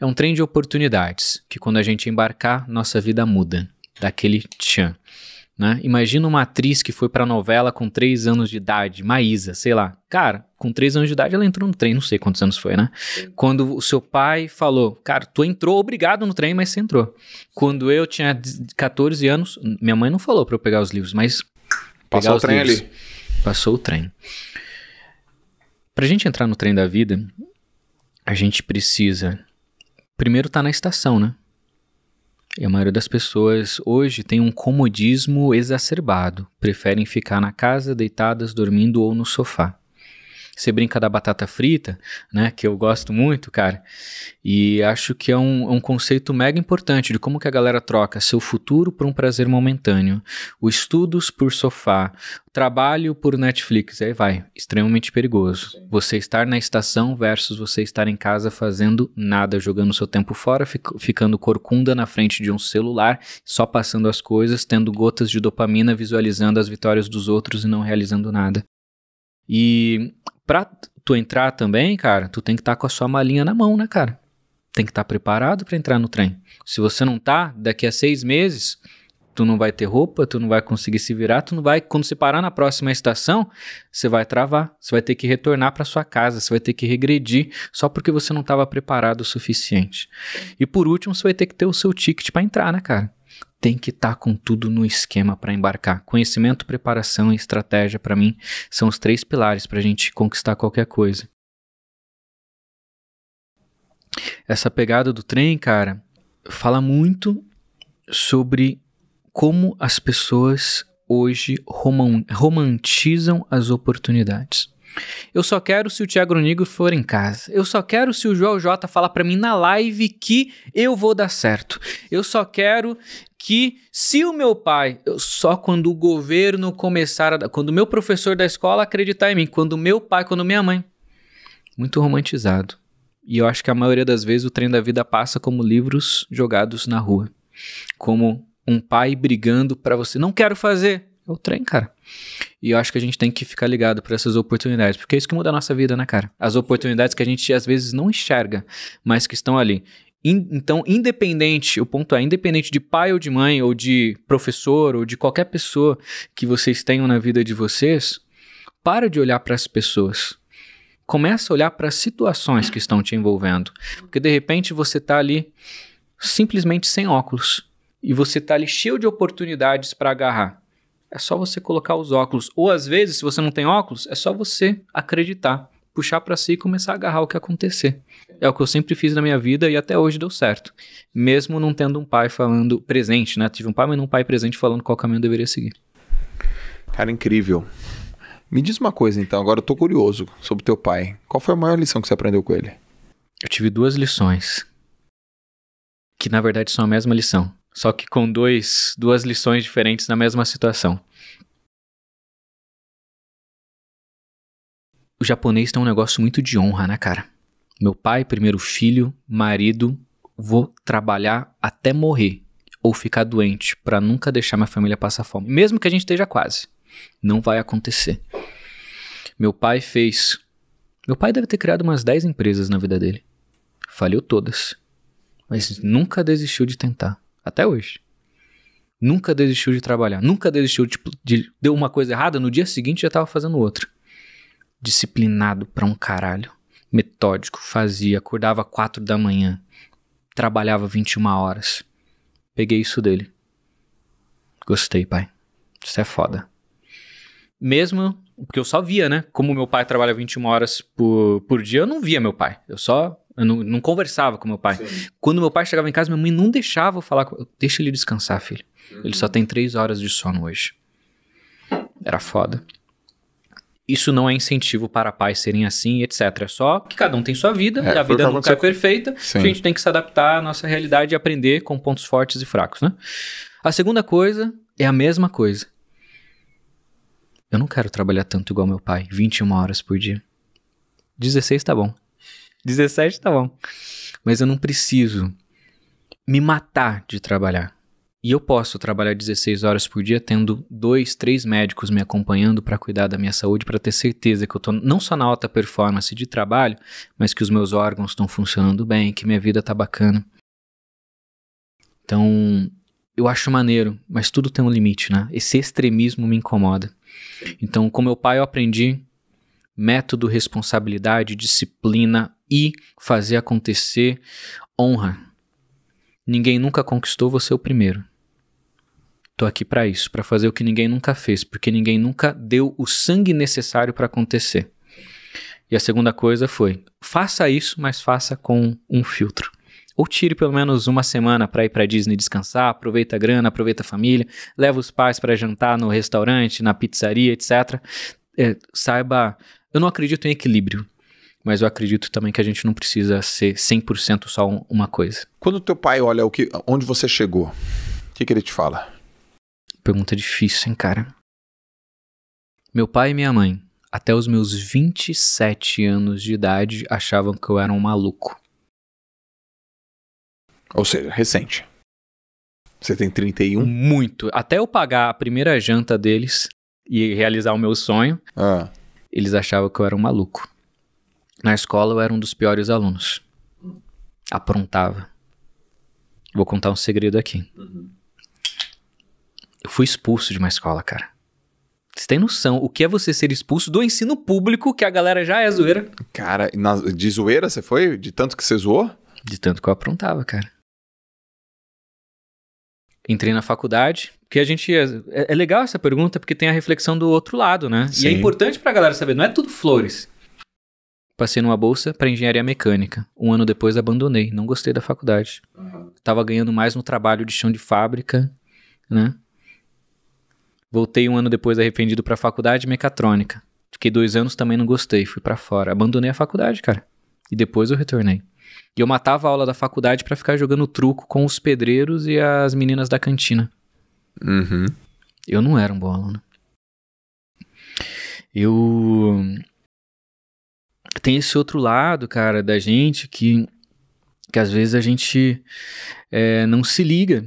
É um trem de oportunidades, que quando a gente embarcar, nossa vida muda. Daquele tchan. Né? Imagina uma atriz que foi pra novela com 3 anos de idade, Maísa, sei lá. Cara, com 3 anos de idade ela entrou no trem, não sei quantos anos foi, né? Sim. Quando o seu pai falou, cara, tu entrou obrigado no trem, mas você entrou. Quando eu tinha 14 anos, minha mãe não falou para eu pegar os livros, mas. Passou o trem livros. ali. Passou o trem. Pra gente entrar no trem da vida, a gente precisa Primeiro tá na estação, né? E a maioria das pessoas hoje tem um comodismo exacerbado, preferem ficar na casa, deitadas, dormindo ou no sofá. Você brinca da batata frita, né? Que eu gosto muito, cara. E acho que é um, é um conceito mega importante de como que a galera troca seu futuro por um prazer momentâneo, O estudos por sofá, trabalho por Netflix, aí vai, extremamente perigoso. Sim. Você estar na estação versus você estar em casa fazendo nada, jogando seu tempo fora, ficando corcunda na frente de um celular, só passando as coisas, tendo gotas de dopamina, visualizando as vitórias dos outros e não realizando nada. E pra tu entrar também, cara, tu tem que estar tá com a sua malinha na mão, né, cara? Tem que estar tá preparado para entrar no trem. Se você não tá, daqui a seis meses, tu não vai ter roupa, tu não vai conseguir se virar, tu não vai, quando você parar na próxima estação, você vai travar, você vai ter que retornar para sua casa, você vai ter que regredir só porque você não estava preparado o suficiente. E por último, você vai ter que ter o seu ticket para entrar, né, cara? tem que estar tá com tudo no esquema para embarcar. Conhecimento, preparação e estratégia, para mim, são os três pilares para a gente conquistar qualquer coisa. Essa pegada do trem, cara, fala muito sobre como as pessoas hoje romantizam as oportunidades. Eu só quero se o Thiago Nigro for em casa. Eu só quero se o João J falar para mim na live que eu vou dar certo. Eu só quero que se o meu pai, só quando o governo começar a, quando o meu professor da escola acreditar em mim, quando meu pai, quando minha mãe. Muito romantizado. E eu acho que a maioria das vezes o trem da vida passa como livros jogados na rua. Como um pai brigando para você, não quero fazer, é o trem, cara. E eu acho que a gente tem que ficar ligado para essas oportunidades, porque é isso que muda a nossa vida, né, cara? As oportunidades que a gente às vezes não enxerga, mas que estão ali. In, então, independente, o ponto é, independente de pai ou de mãe, ou de professor, ou de qualquer pessoa que vocês tenham na vida de vocês, para de olhar para as pessoas. Começa a olhar para as situações que estão te envolvendo. Porque de repente você está ali simplesmente sem óculos. E você está ali cheio de oportunidades para agarrar. É só você colocar os óculos. Ou às vezes, se você não tem óculos, é só você acreditar, puxar para si e começar a agarrar o que acontecer. É o que eu sempre fiz na minha vida e até hoje deu certo. Mesmo não tendo um pai falando presente, né? Tive um pai, mas não um pai presente falando qual caminho eu deveria seguir. Cara, incrível. Me diz uma coisa então, agora eu tô curioso sobre teu pai. Qual foi a maior lição que você aprendeu com ele? Eu tive duas lições. Que na verdade são a mesma lição só que com dois, duas lições diferentes na mesma situação. O japonês tem um negócio muito de honra, né, cara? Meu pai, primeiro filho, marido, vou trabalhar até morrer ou ficar doente para nunca deixar minha família passar fome, mesmo que a gente esteja quase. Não vai acontecer. Meu pai fez. Meu pai deve ter criado umas 10 empresas na vida dele. Falhou todas. Mas nunca desistiu de tentar. Até hoje. Nunca desistiu de trabalhar. Nunca desistiu de, tipo, de deu uma coisa errada, no dia seguinte já estava fazendo outra. Disciplinado pra um caralho. Metódico, fazia, acordava quatro da manhã, trabalhava 21 horas. Peguei isso dele. Gostei, pai. Isso é foda. Mesmo porque eu só via, né? Como meu pai trabalha 21 horas por, por dia, eu não via meu pai. Eu só eu não, não conversava com meu pai. Sim. Quando meu pai chegava em casa, minha mãe não deixava eu falar Deixa ele descansar, filho. Uhum. Ele só uhum. tem três horas de sono hoje. Era foda. Isso não é incentivo para pais serem assim, etc. É só que cada um tem sua vida, é, e a vida nunca é perfeita. Sim. A gente tem que se adaptar à nossa realidade e aprender com pontos fortes e fracos, né? A segunda coisa é a mesma coisa. Eu não quero trabalhar tanto igual meu pai, 21 horas por dia. 16 tá bom. 17 tá bom. Mas eu não preciso me matar de trabalhar. E eu posso trabalhar 16 horas por dia tendo dois, três médicos me acompanhando para cuidar da minha saúde, para ter certeza que eu estou não só na alta performance de trabalho, mas que os meus órgãos estão funcionando bem, que minha vida tá bacana. Então, eu acho maneiro, mas tudo tem um limite, né? Esse extremismo me incomoda. Então, com meu pai eu aprendi método, responsabilidade, disciplina, e fazer acontecer honra. Ninguém nunca conquistou, você o primeiro. Tô aqui para isso, para fazer o que ninguém nunca fez, porque ninguém nunca deu o sangue necessário para acontecer. E a segunda coisa foi: faça isso, mas faça com um filtro. Ou tire pelo menos uma semana para ir para Disney descansar, aproveita a grana, aproveita a família, leva os pais para jantar no restaurante, na pizzaria, etc. É, saiba, eu não acredito em equilíbrio mas eu acredito também que a gente não precisa ser 100% só um, uma coisa. Quando teu pai olha o que, onde você chegou, o que, que ele te fala? Pergunta difícil, hein, cara? Meu pai e minha mãe, até os meus 27 anos de idade, achavam que eu era um maluco. Ou seja, recente. Você tem 31? Muito. Até eu pagar a primeira janta deles e realizar o meu sonho, ah. eles achavam que eu era um maluco. Na escola eu era um dos piores alunos. Aprontava. Vou contar um segredo aqui. Eu fui expulso de uma escola, cara. Você tem noção o que é você ser expulso do ensino público, que a galera já é zoeira? Cara, de zoeira você foi? De tanto que você zoou? De tanto que eu aprontava, cara. Entrei na faculdade, porque a gente. É, é legal essa pergunta, porque tem a reflexão do outro lado, né? Sim. E é importante pra galera saber, não é tudo flores. Passei numa bolsa para engenharia mecânica. Um ano depois abandonei, não gostei da faculdade. Uhum. Tava ganhando mais no trabalho de chão de fábrica, né? Voltei um ano depois arrependido para a faculdade de mecatrônica. Fiquei dois anos também não gostei, fui para fora. Abandonei a faculdade, cara. E depois eu retornei. E eu matava a aula da faculdade para ficar jogando truco com os pedreiros e as meninas da cantina. Uhum. Eu não era um bom aluno. Eu tem esse outro lado, cara, da gente que, que às vezes a gente é, não se liga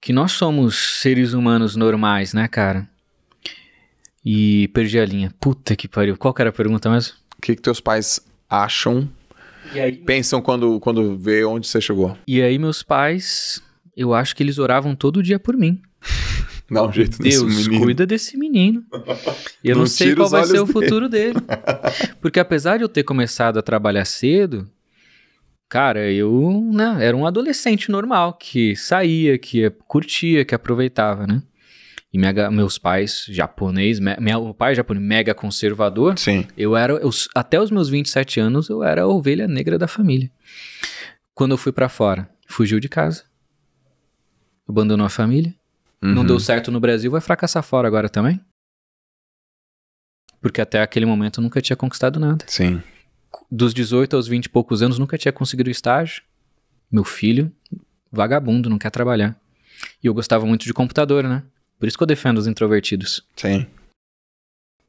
que nós somos seres humanos normais, né, cara? E perdi a linha. Puta que pariu. Qual que era a pergunta mesmo? O que, que teus pais acham, aí, pensam quando, quando vê onde você chegou? E aí, meus pais, eu acho que eles oravam todo dia por mim. Dá um jeito Deus nesse menino. cuida desse menino. Eu não, não sei qual vai ser o futuro dele. Porque apesar de eu ter começado a trabalhar cedo, cara, eu né, era um adolescente normal que saía, que curtia, que aproveitava, né? E meus pais japonês, me, meu pai japonês mega conservador. Sim. Eu era, eu, até os meus 27 anos, eu era a ovelha negra da família. Quando eu fui para fora, fugiu de casa. Abandonou a família uhum. não deu uhum. certo no Brasil, vai fracassar fora agora também? Porque até aquele momento nunca tinha conquistado nada. Sim. Dos 18 aos 20 e poucos anos, nunca tinha conseguido estágio. Meu filho, vagabundo, não quer trabalhar. E eu gostava muito de computador, né? Por isso que eu defendo os introvertidos. Sim.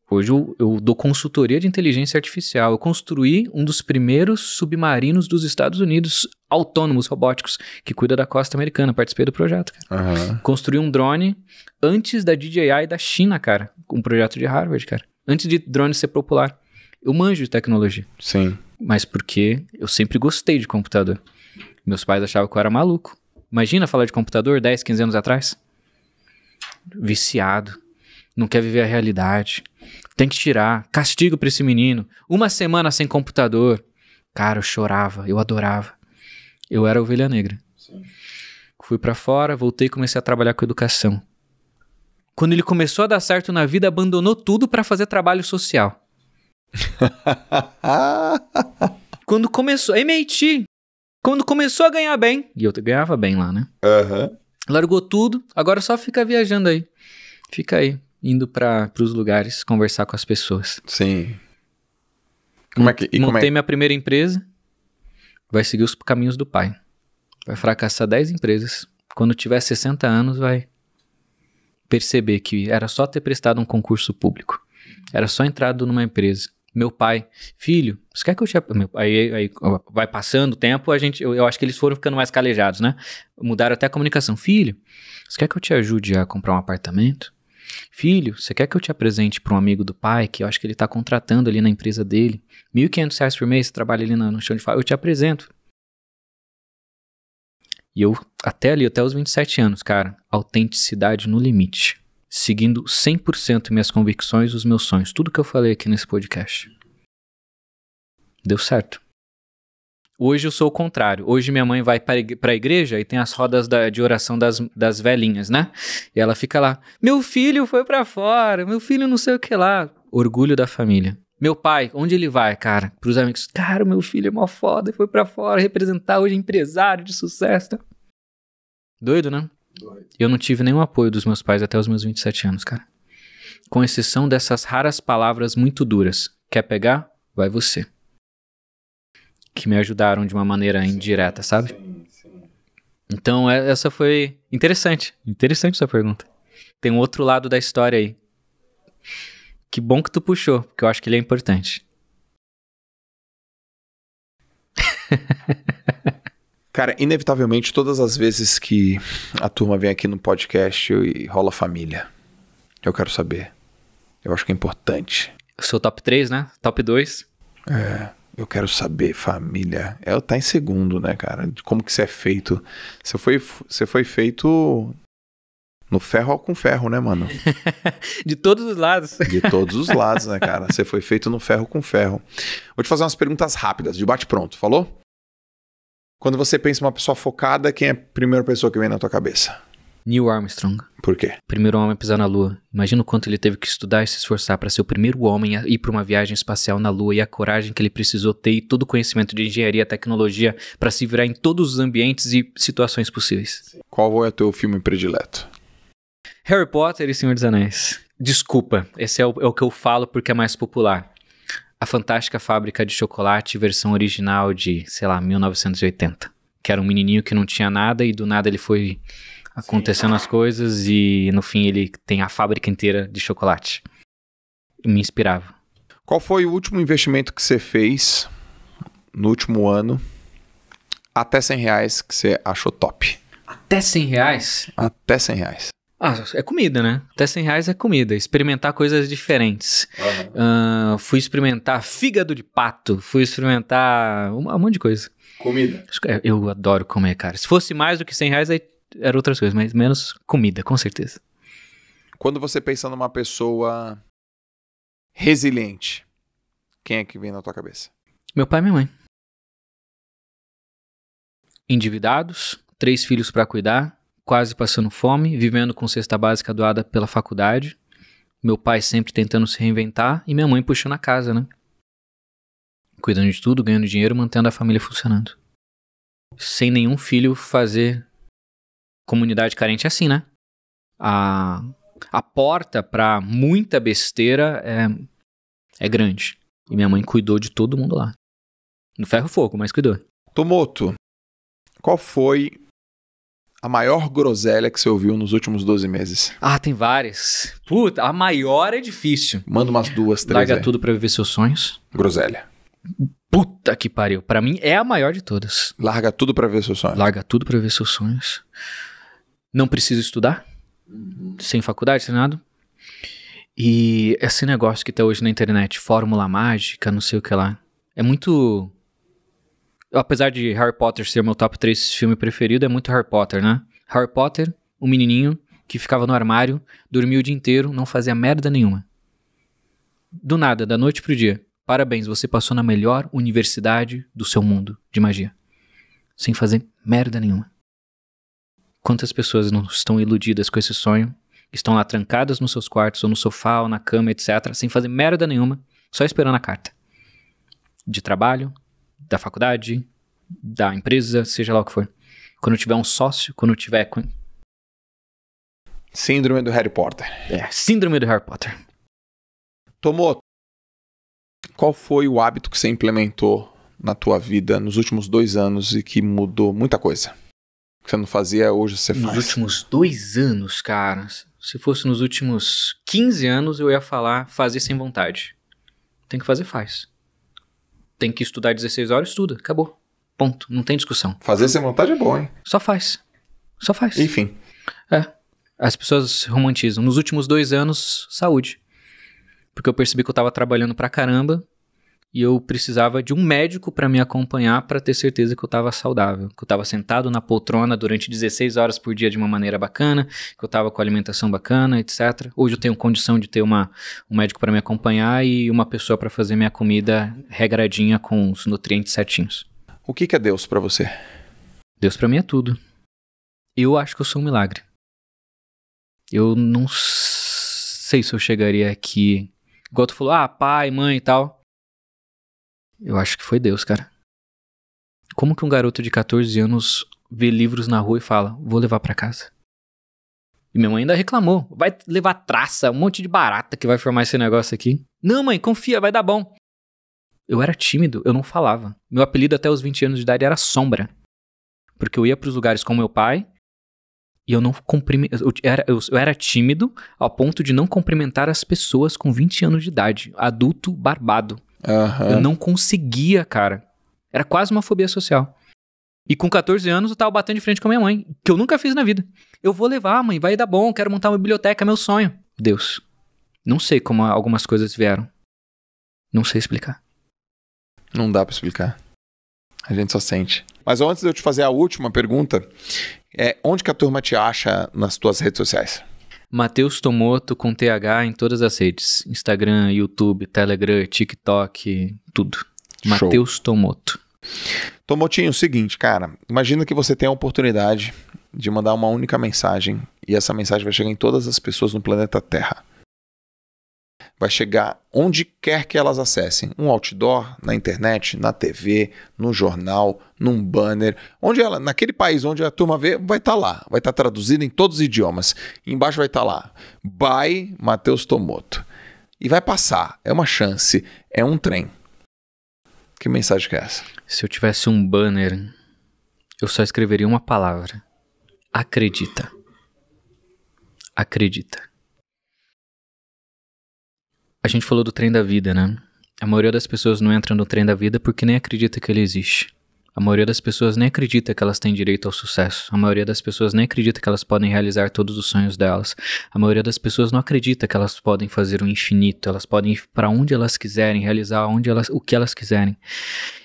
Hoje eu, eu, dou consultoria de inteligência artificial. Eu construí um dos primeiros submarinos dos Estados Unidos, autônomos, robóticos, que cuida da costa americana. Participei do projeto, cara. Uhum. Construí um drone antes da DJI da China, cara. Um projeto de Harvard, cara. Antes de drone ser popular. Eu manjo de tecnologia. Sim. Mas porque eu sempre gostei de computador. Meus pais achavam que eu era maluco. Imagina falar de computador 10, 15 anos atrás? Viciado. Não quer viver a realidade tem que tirar. Castigo para esse menino. Uma semana sem computador. Cara, eu chorava, eu adorava. Eu era ovelha negra. Sim. Fui para fora, voltei e comecei a trabalhar com educação. Quando ele começou a dar certo na vida, abandonou tudo para fazer trabalho social. Quando começou, MIT. Quando começou a ganhar bem, e eu ganhava bem lá, né? Uhum. Largou tudo, agora só fica viajando aí. Fica aí indo para os lugares conversar com as pessoas. Sim. Como é que, e Montei é? minha primeira empresa, vai seguir os caminhos do pai. Vai fracassar 10 empresas. Quando tiver 60 anos, vai perceber que era só ter prestado um concurso público. Era só entrado numa empresa. Meu pai, filho, você quer que eu te. Aí, aí vai passando o tempo, a gente, eu, eu, acho que eles foram ficando mais calejados, né? Mudaram até a comunicação. Filho, você quer que eu te ajude a comprar um apartamento? Filho, você quer que eu te apresente para um amigo do pai, que eu acho que ele está contratando ali na empresa dele? R$ 1.500 por mês, você trabalha ali no, chão de fábrica, eu te apresento. E eu, até ali, até os 27 anos, cara, autenticidade no limite. Seguindo 100% minhas convicções, os meus sonhos, tudo que eu falei aqui nesse podcast. Deu certo. Hoje eu sou o contrário. Hoje minha mãe vai para a igreja e tem as rodas da, de oração das, das velhinhas, né? E ela fica lá: meu filho foi para fora, meu filho não sei o que lá. Orgulho da família. Meu pai, onde ele vai, cara? Para os amigos: cara, meu filho é mó foda, foi para fora representar hoje empresário de sucesso. Tá? Doido, né? Doido. Eu não tive nenhum apoio dos meus pais até os meus 27 anos, cara. Com exceção dessas raras palavras muito duras: quer pegar? Vai você que me ajudaram de uma maneira indireta, sabe? Sim, sim. Então, é, essa foi interessante. Interessante sua pergunta. Tem um outro lado da história aí. Que bom que tu puxou, porque eu acho que ele é importante. Cara, inevitavelmente, todas as vezes que a turma vem aqui no podcast e rola família, eu quero saber. Eu acho que é importante. Eu sou top 3, né? Top 2. É. Eu quero saber, família. Ela é, tá em segundo, né, cara? De como que você é feito. Você foi, você foi feito no ferro com ferro, né, mano? De todos os lados. De todos os lados, né, cara? Você foi feito no ferro com ferro. Vou te fazer umas perguntas rápidas, de bate-pronto, falou? Quando você pensa em uma pessoa focada, quem é a primeira pessoa que vem na tua cabeça? Neil Armstrong. Por quê? Primeiro homem a pisar na Lua. Imagina o quanto ele teve que estudar e se esforçar para ser o primeiro homem a ir para uma viagem espacial na Lua e a coragem que ele precisou ter e todo o conhecimento de engenharia, tecnologia para se virar em todos os ambientes e situações possíveis. Qual é o teu filme predileto? Harry Potter e Senhor dos Anéis. Desculpa, esse é o, é o que eu falo porque é mais popular. A Fantástica Fábrica de Chocolate, versão original de, sei lá, 1980. Que era um menininho que não tinha nada e do nada ele foi acontecendo Sim. as coisas e no fim ele tem a fábrica inteira de chocolate. Me inspirava. Qual foi o último investimento que você fez no último ano até 100 reais que você achou top? Até 100 reais? Até 100 reais. Ah, é comida, né? Até 100 reais é comida. Experimentar coisas diferentes. Uhum. Uh, fui experimentar fígado de pato. Fui experimentar um, um monte de coisa. Comida. Eu adoro comer, cara. Se fosse mais do que 100 reais, aí era outras coisas, mas menos comida, com certeza. Quando você pensa numa pessoa resiliente, quem é que vem na tua cabeça? Meu pai e minha mãe. Endividados, três filhos para cuidar, quase passando fome, vivendo com cesta básica doada pela faculdade, meu pai sempre tentando se reinventar e minha mãe puxando a casa, né? Cuidando de tudo, ganhando dinheiro, mantendo a família funcionando. Sem nenhum filho fazer comunidade carente é assim, né? A, a porta para muita besteira é, é grande. E minha mãe cuidou de todo mundo lá. No ferro fogo, mas cuidou. Tomoto, qual foi a maior groselha que você ouviu nos últimos 12 meses? Ah, tem várias. Puta, a maior é difícil. Manda umas duas, três. Larga aí. tudo para viver seus sonhos. Groselha. Puta que pariu. Para mim é a maior de todas. Larga tudo para ver seus sonhos. Larga tudo para ver seus sonhos não preciso estudar, uhum. sem faculdade, sem nada. E esse negócio que tá hoje na internet, fórmula mágica, não sei o que lá, é muito. Apesar de Harry Potter ser meu top 3 filme preferido, é muito Harry Potter, né? Harry Potter, o um menininho que ficava no armário, dormia o dia inteiro, não fazia merda nenhuma. Do nada, da noite pro dia. Parabéns, você passou na melhor universidade do seu mundo de magia. Sem fazer merda nenhuma. Quantas pessoas não estão iludidas com esse sonho? Estão lá trancadas nos seus quartos, ou no sofá, ou na cama, etc., sem fazer merda nenhuma, só esperando a carta. De trabalho, da faculdade, da empresa, seja lá o que for. Quando tiver um sócio, quando tiver. Síndrome do Harry Potter. É, síndrome do Harry Potter. Tomou. Qual foi o hábito que você implementou na tua vida nos últimos dois anos e que mudou muita coisa? que você não fazia, hoje você nos faz? Nos últimos dois anos, cara. Se fosse nos últimos 15 anos, eu ia falar fazer sem vontade. Tem que fazer, faz. Tem que estudar 16 horas, estuda. Acabou. Ponto. Não tem discussão. Fazer sem vontade é bom, hein? Só faz. Só faz. Enfim. É. As pessoas romantizam. Nos últimos dois anos, saúde. Porque eu percebi que eu tava trabalhando pra caramba e eu precisava de um médico para me acompanhar para ter certeza que eu estava saudável, que eu estava sentado na poltrona durante 16 horas por dia de uma maneira bacana, que eu estava com alimentação bacana, etc. Hoje eu tenho condição de ter uma, um médico para me acompanhar e uma pessoa para fazer minha comida regradinha com os nutrientes certinhos. O que, que é Deus para você? Deus para mim é tudo. Eu acho que eu sou um milagre. Eu não sei se eu chegaria aqui. Igual tu falou, ah, pai, mãe e tal eu acho que foi Deus, cara. Como que um garoto de 14 anos vê livros na rua e fala, vou levar para casa? E minha mãe ainda reclamou, vai levar traça, um monte de barata que vai formar esse negócio aqui. Não, mãe, confia, vai dar bom. Eu era tímido, eu não falava. Meu apelido até os 20 anos de idade era Sombra. Porque eu ia para os lugares com meu pai e eu não cumprimentava. Eu, eu, eu era tímido ao ponto de não cumprimentar as pessoas com 20 anos de idade. Adulto barbado. Uhum. Eu não conseguia, cara. Era quase uma fobia social. E com 14 anos eu tava batendo de frente com a minha mãe, que eu nunca fiz na vida. Eu vou levar, mãe, vai dar bom, quero montar uma biblioteca, é meu sonho. Deus. Não sei como algumas coisas vieram. Não sei explicar. Não dá para explicar. A gente só sente. Mas antes de eu te fazer a última pergunta, é onde que a turma te acha nas tuas redes sociais? Matheus Tomoto com TH em todas as redes: Instagram, YouTube, Telegram, TikTok, tudo. Matheus Tomoto. Tomotinho, seguinte, cara, imagina que você tem a oportunidade de mandar uma única mensagem e essa mensagem vai chegar em todas as pessoas no planeta Terra vai chegar onde quer que elas acessem, um outdoor, na internet, na TV, no jornal, num banner, onde ela, naquele país onde a turma vê, vai estar tá lá, vai estar tá traduzido em todos os idiomas. Embaixo vai estar tá lá, by Matheus Tomoto. E vai passar, é uma chance, é um trem. Que mensagem que é essa? Se eu tivesse um banner, eu só escreveria uma palavra: acredita. Acredita. A gente falou do trem da vida, né? A maioria das pessoas não entra no trem da vida porque nem acredita que ele existe. A maioria das pessoas nem acredita que elas têm direito ao sucesso. A maioria das pessoas nem acredita que elas podem realizar todos os sonhos delas. A maioria das pessoas não acredita que elas podem fazer o infinito. Elas podem ir para onde elas quiserem, realizar onde elas, o que elas quiserem.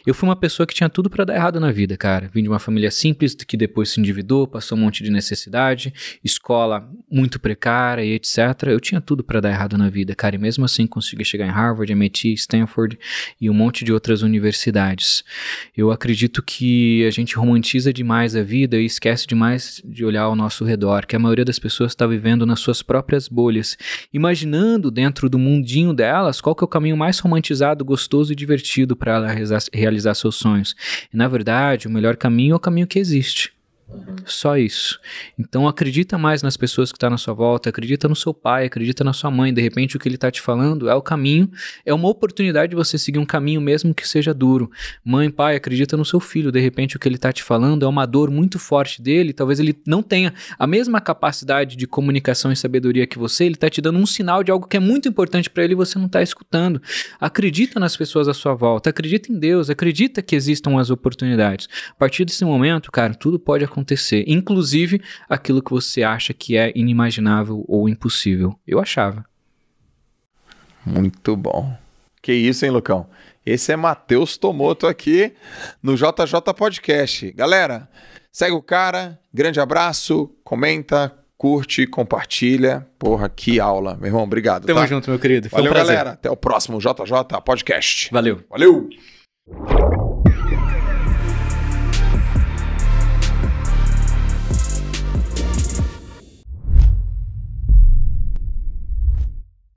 Eu fui uma pessoa que tinha tudo para dar errado na vida, cara. Vim de uma família simples que depois se endividou, passou um monte de necessidade, escola muito precária e etc. Eu tinha tudo para dar errado na vida, cara. E mesmo assim consegui chegar em Harvard, MIT, Stanford e um monte de outras universidades. Eu acredito muito que a gente romantiza demais a vida e esquece demais de olhar ao nosso redor, que a maioria das pessoas está vivendo nas suas próprias bolhas, imaginando dentro do mundinho delas qual que é o caminho mais romantizado, gostoso e divertido para ela realizar, realizar seus sonhos. E na verdade, o melhor caminho é o caminho que existe Uhum. Só isso. Então acredita mais nas pessoas que estão tá na sua volta, acredita no seu pai, acredita na sua mãe. De repente o que ele está te falando é o caminho, é uma oportunidade de você seguir um caminho mesmo que seja duro. Mãe, pai, acredita no seu filho. De repente o que ele está te falando é uma dor muito forte dele. Talvez ele não tenha a mesma capacidade de comunicação e sabedoria que você. Ele está te dando um sinal de algo que é muito importante para ele e você não está escutando. Acredita nas pessoas à sua volta, acredita em Deus, acredita que existam as oportunidades. A partir desse momento, cara, tudo pode acontecer acontecer, inclusive aquilo que você acha que é inimaginável ou impossível. Eu achava. Muito bom. Que isso, hein, Lucão? Esse é Matheus Tomoto aqui no JJ Podcast. Galera, segue o cara, grande abraço, comenta, curte, compartilha. Porra, que aula. Meu irmão, obrigado. Tamo tá? junto, meu querido. Foi Valeu, um galera. Até o próximo JJ Podcast. Valeu. Valeu.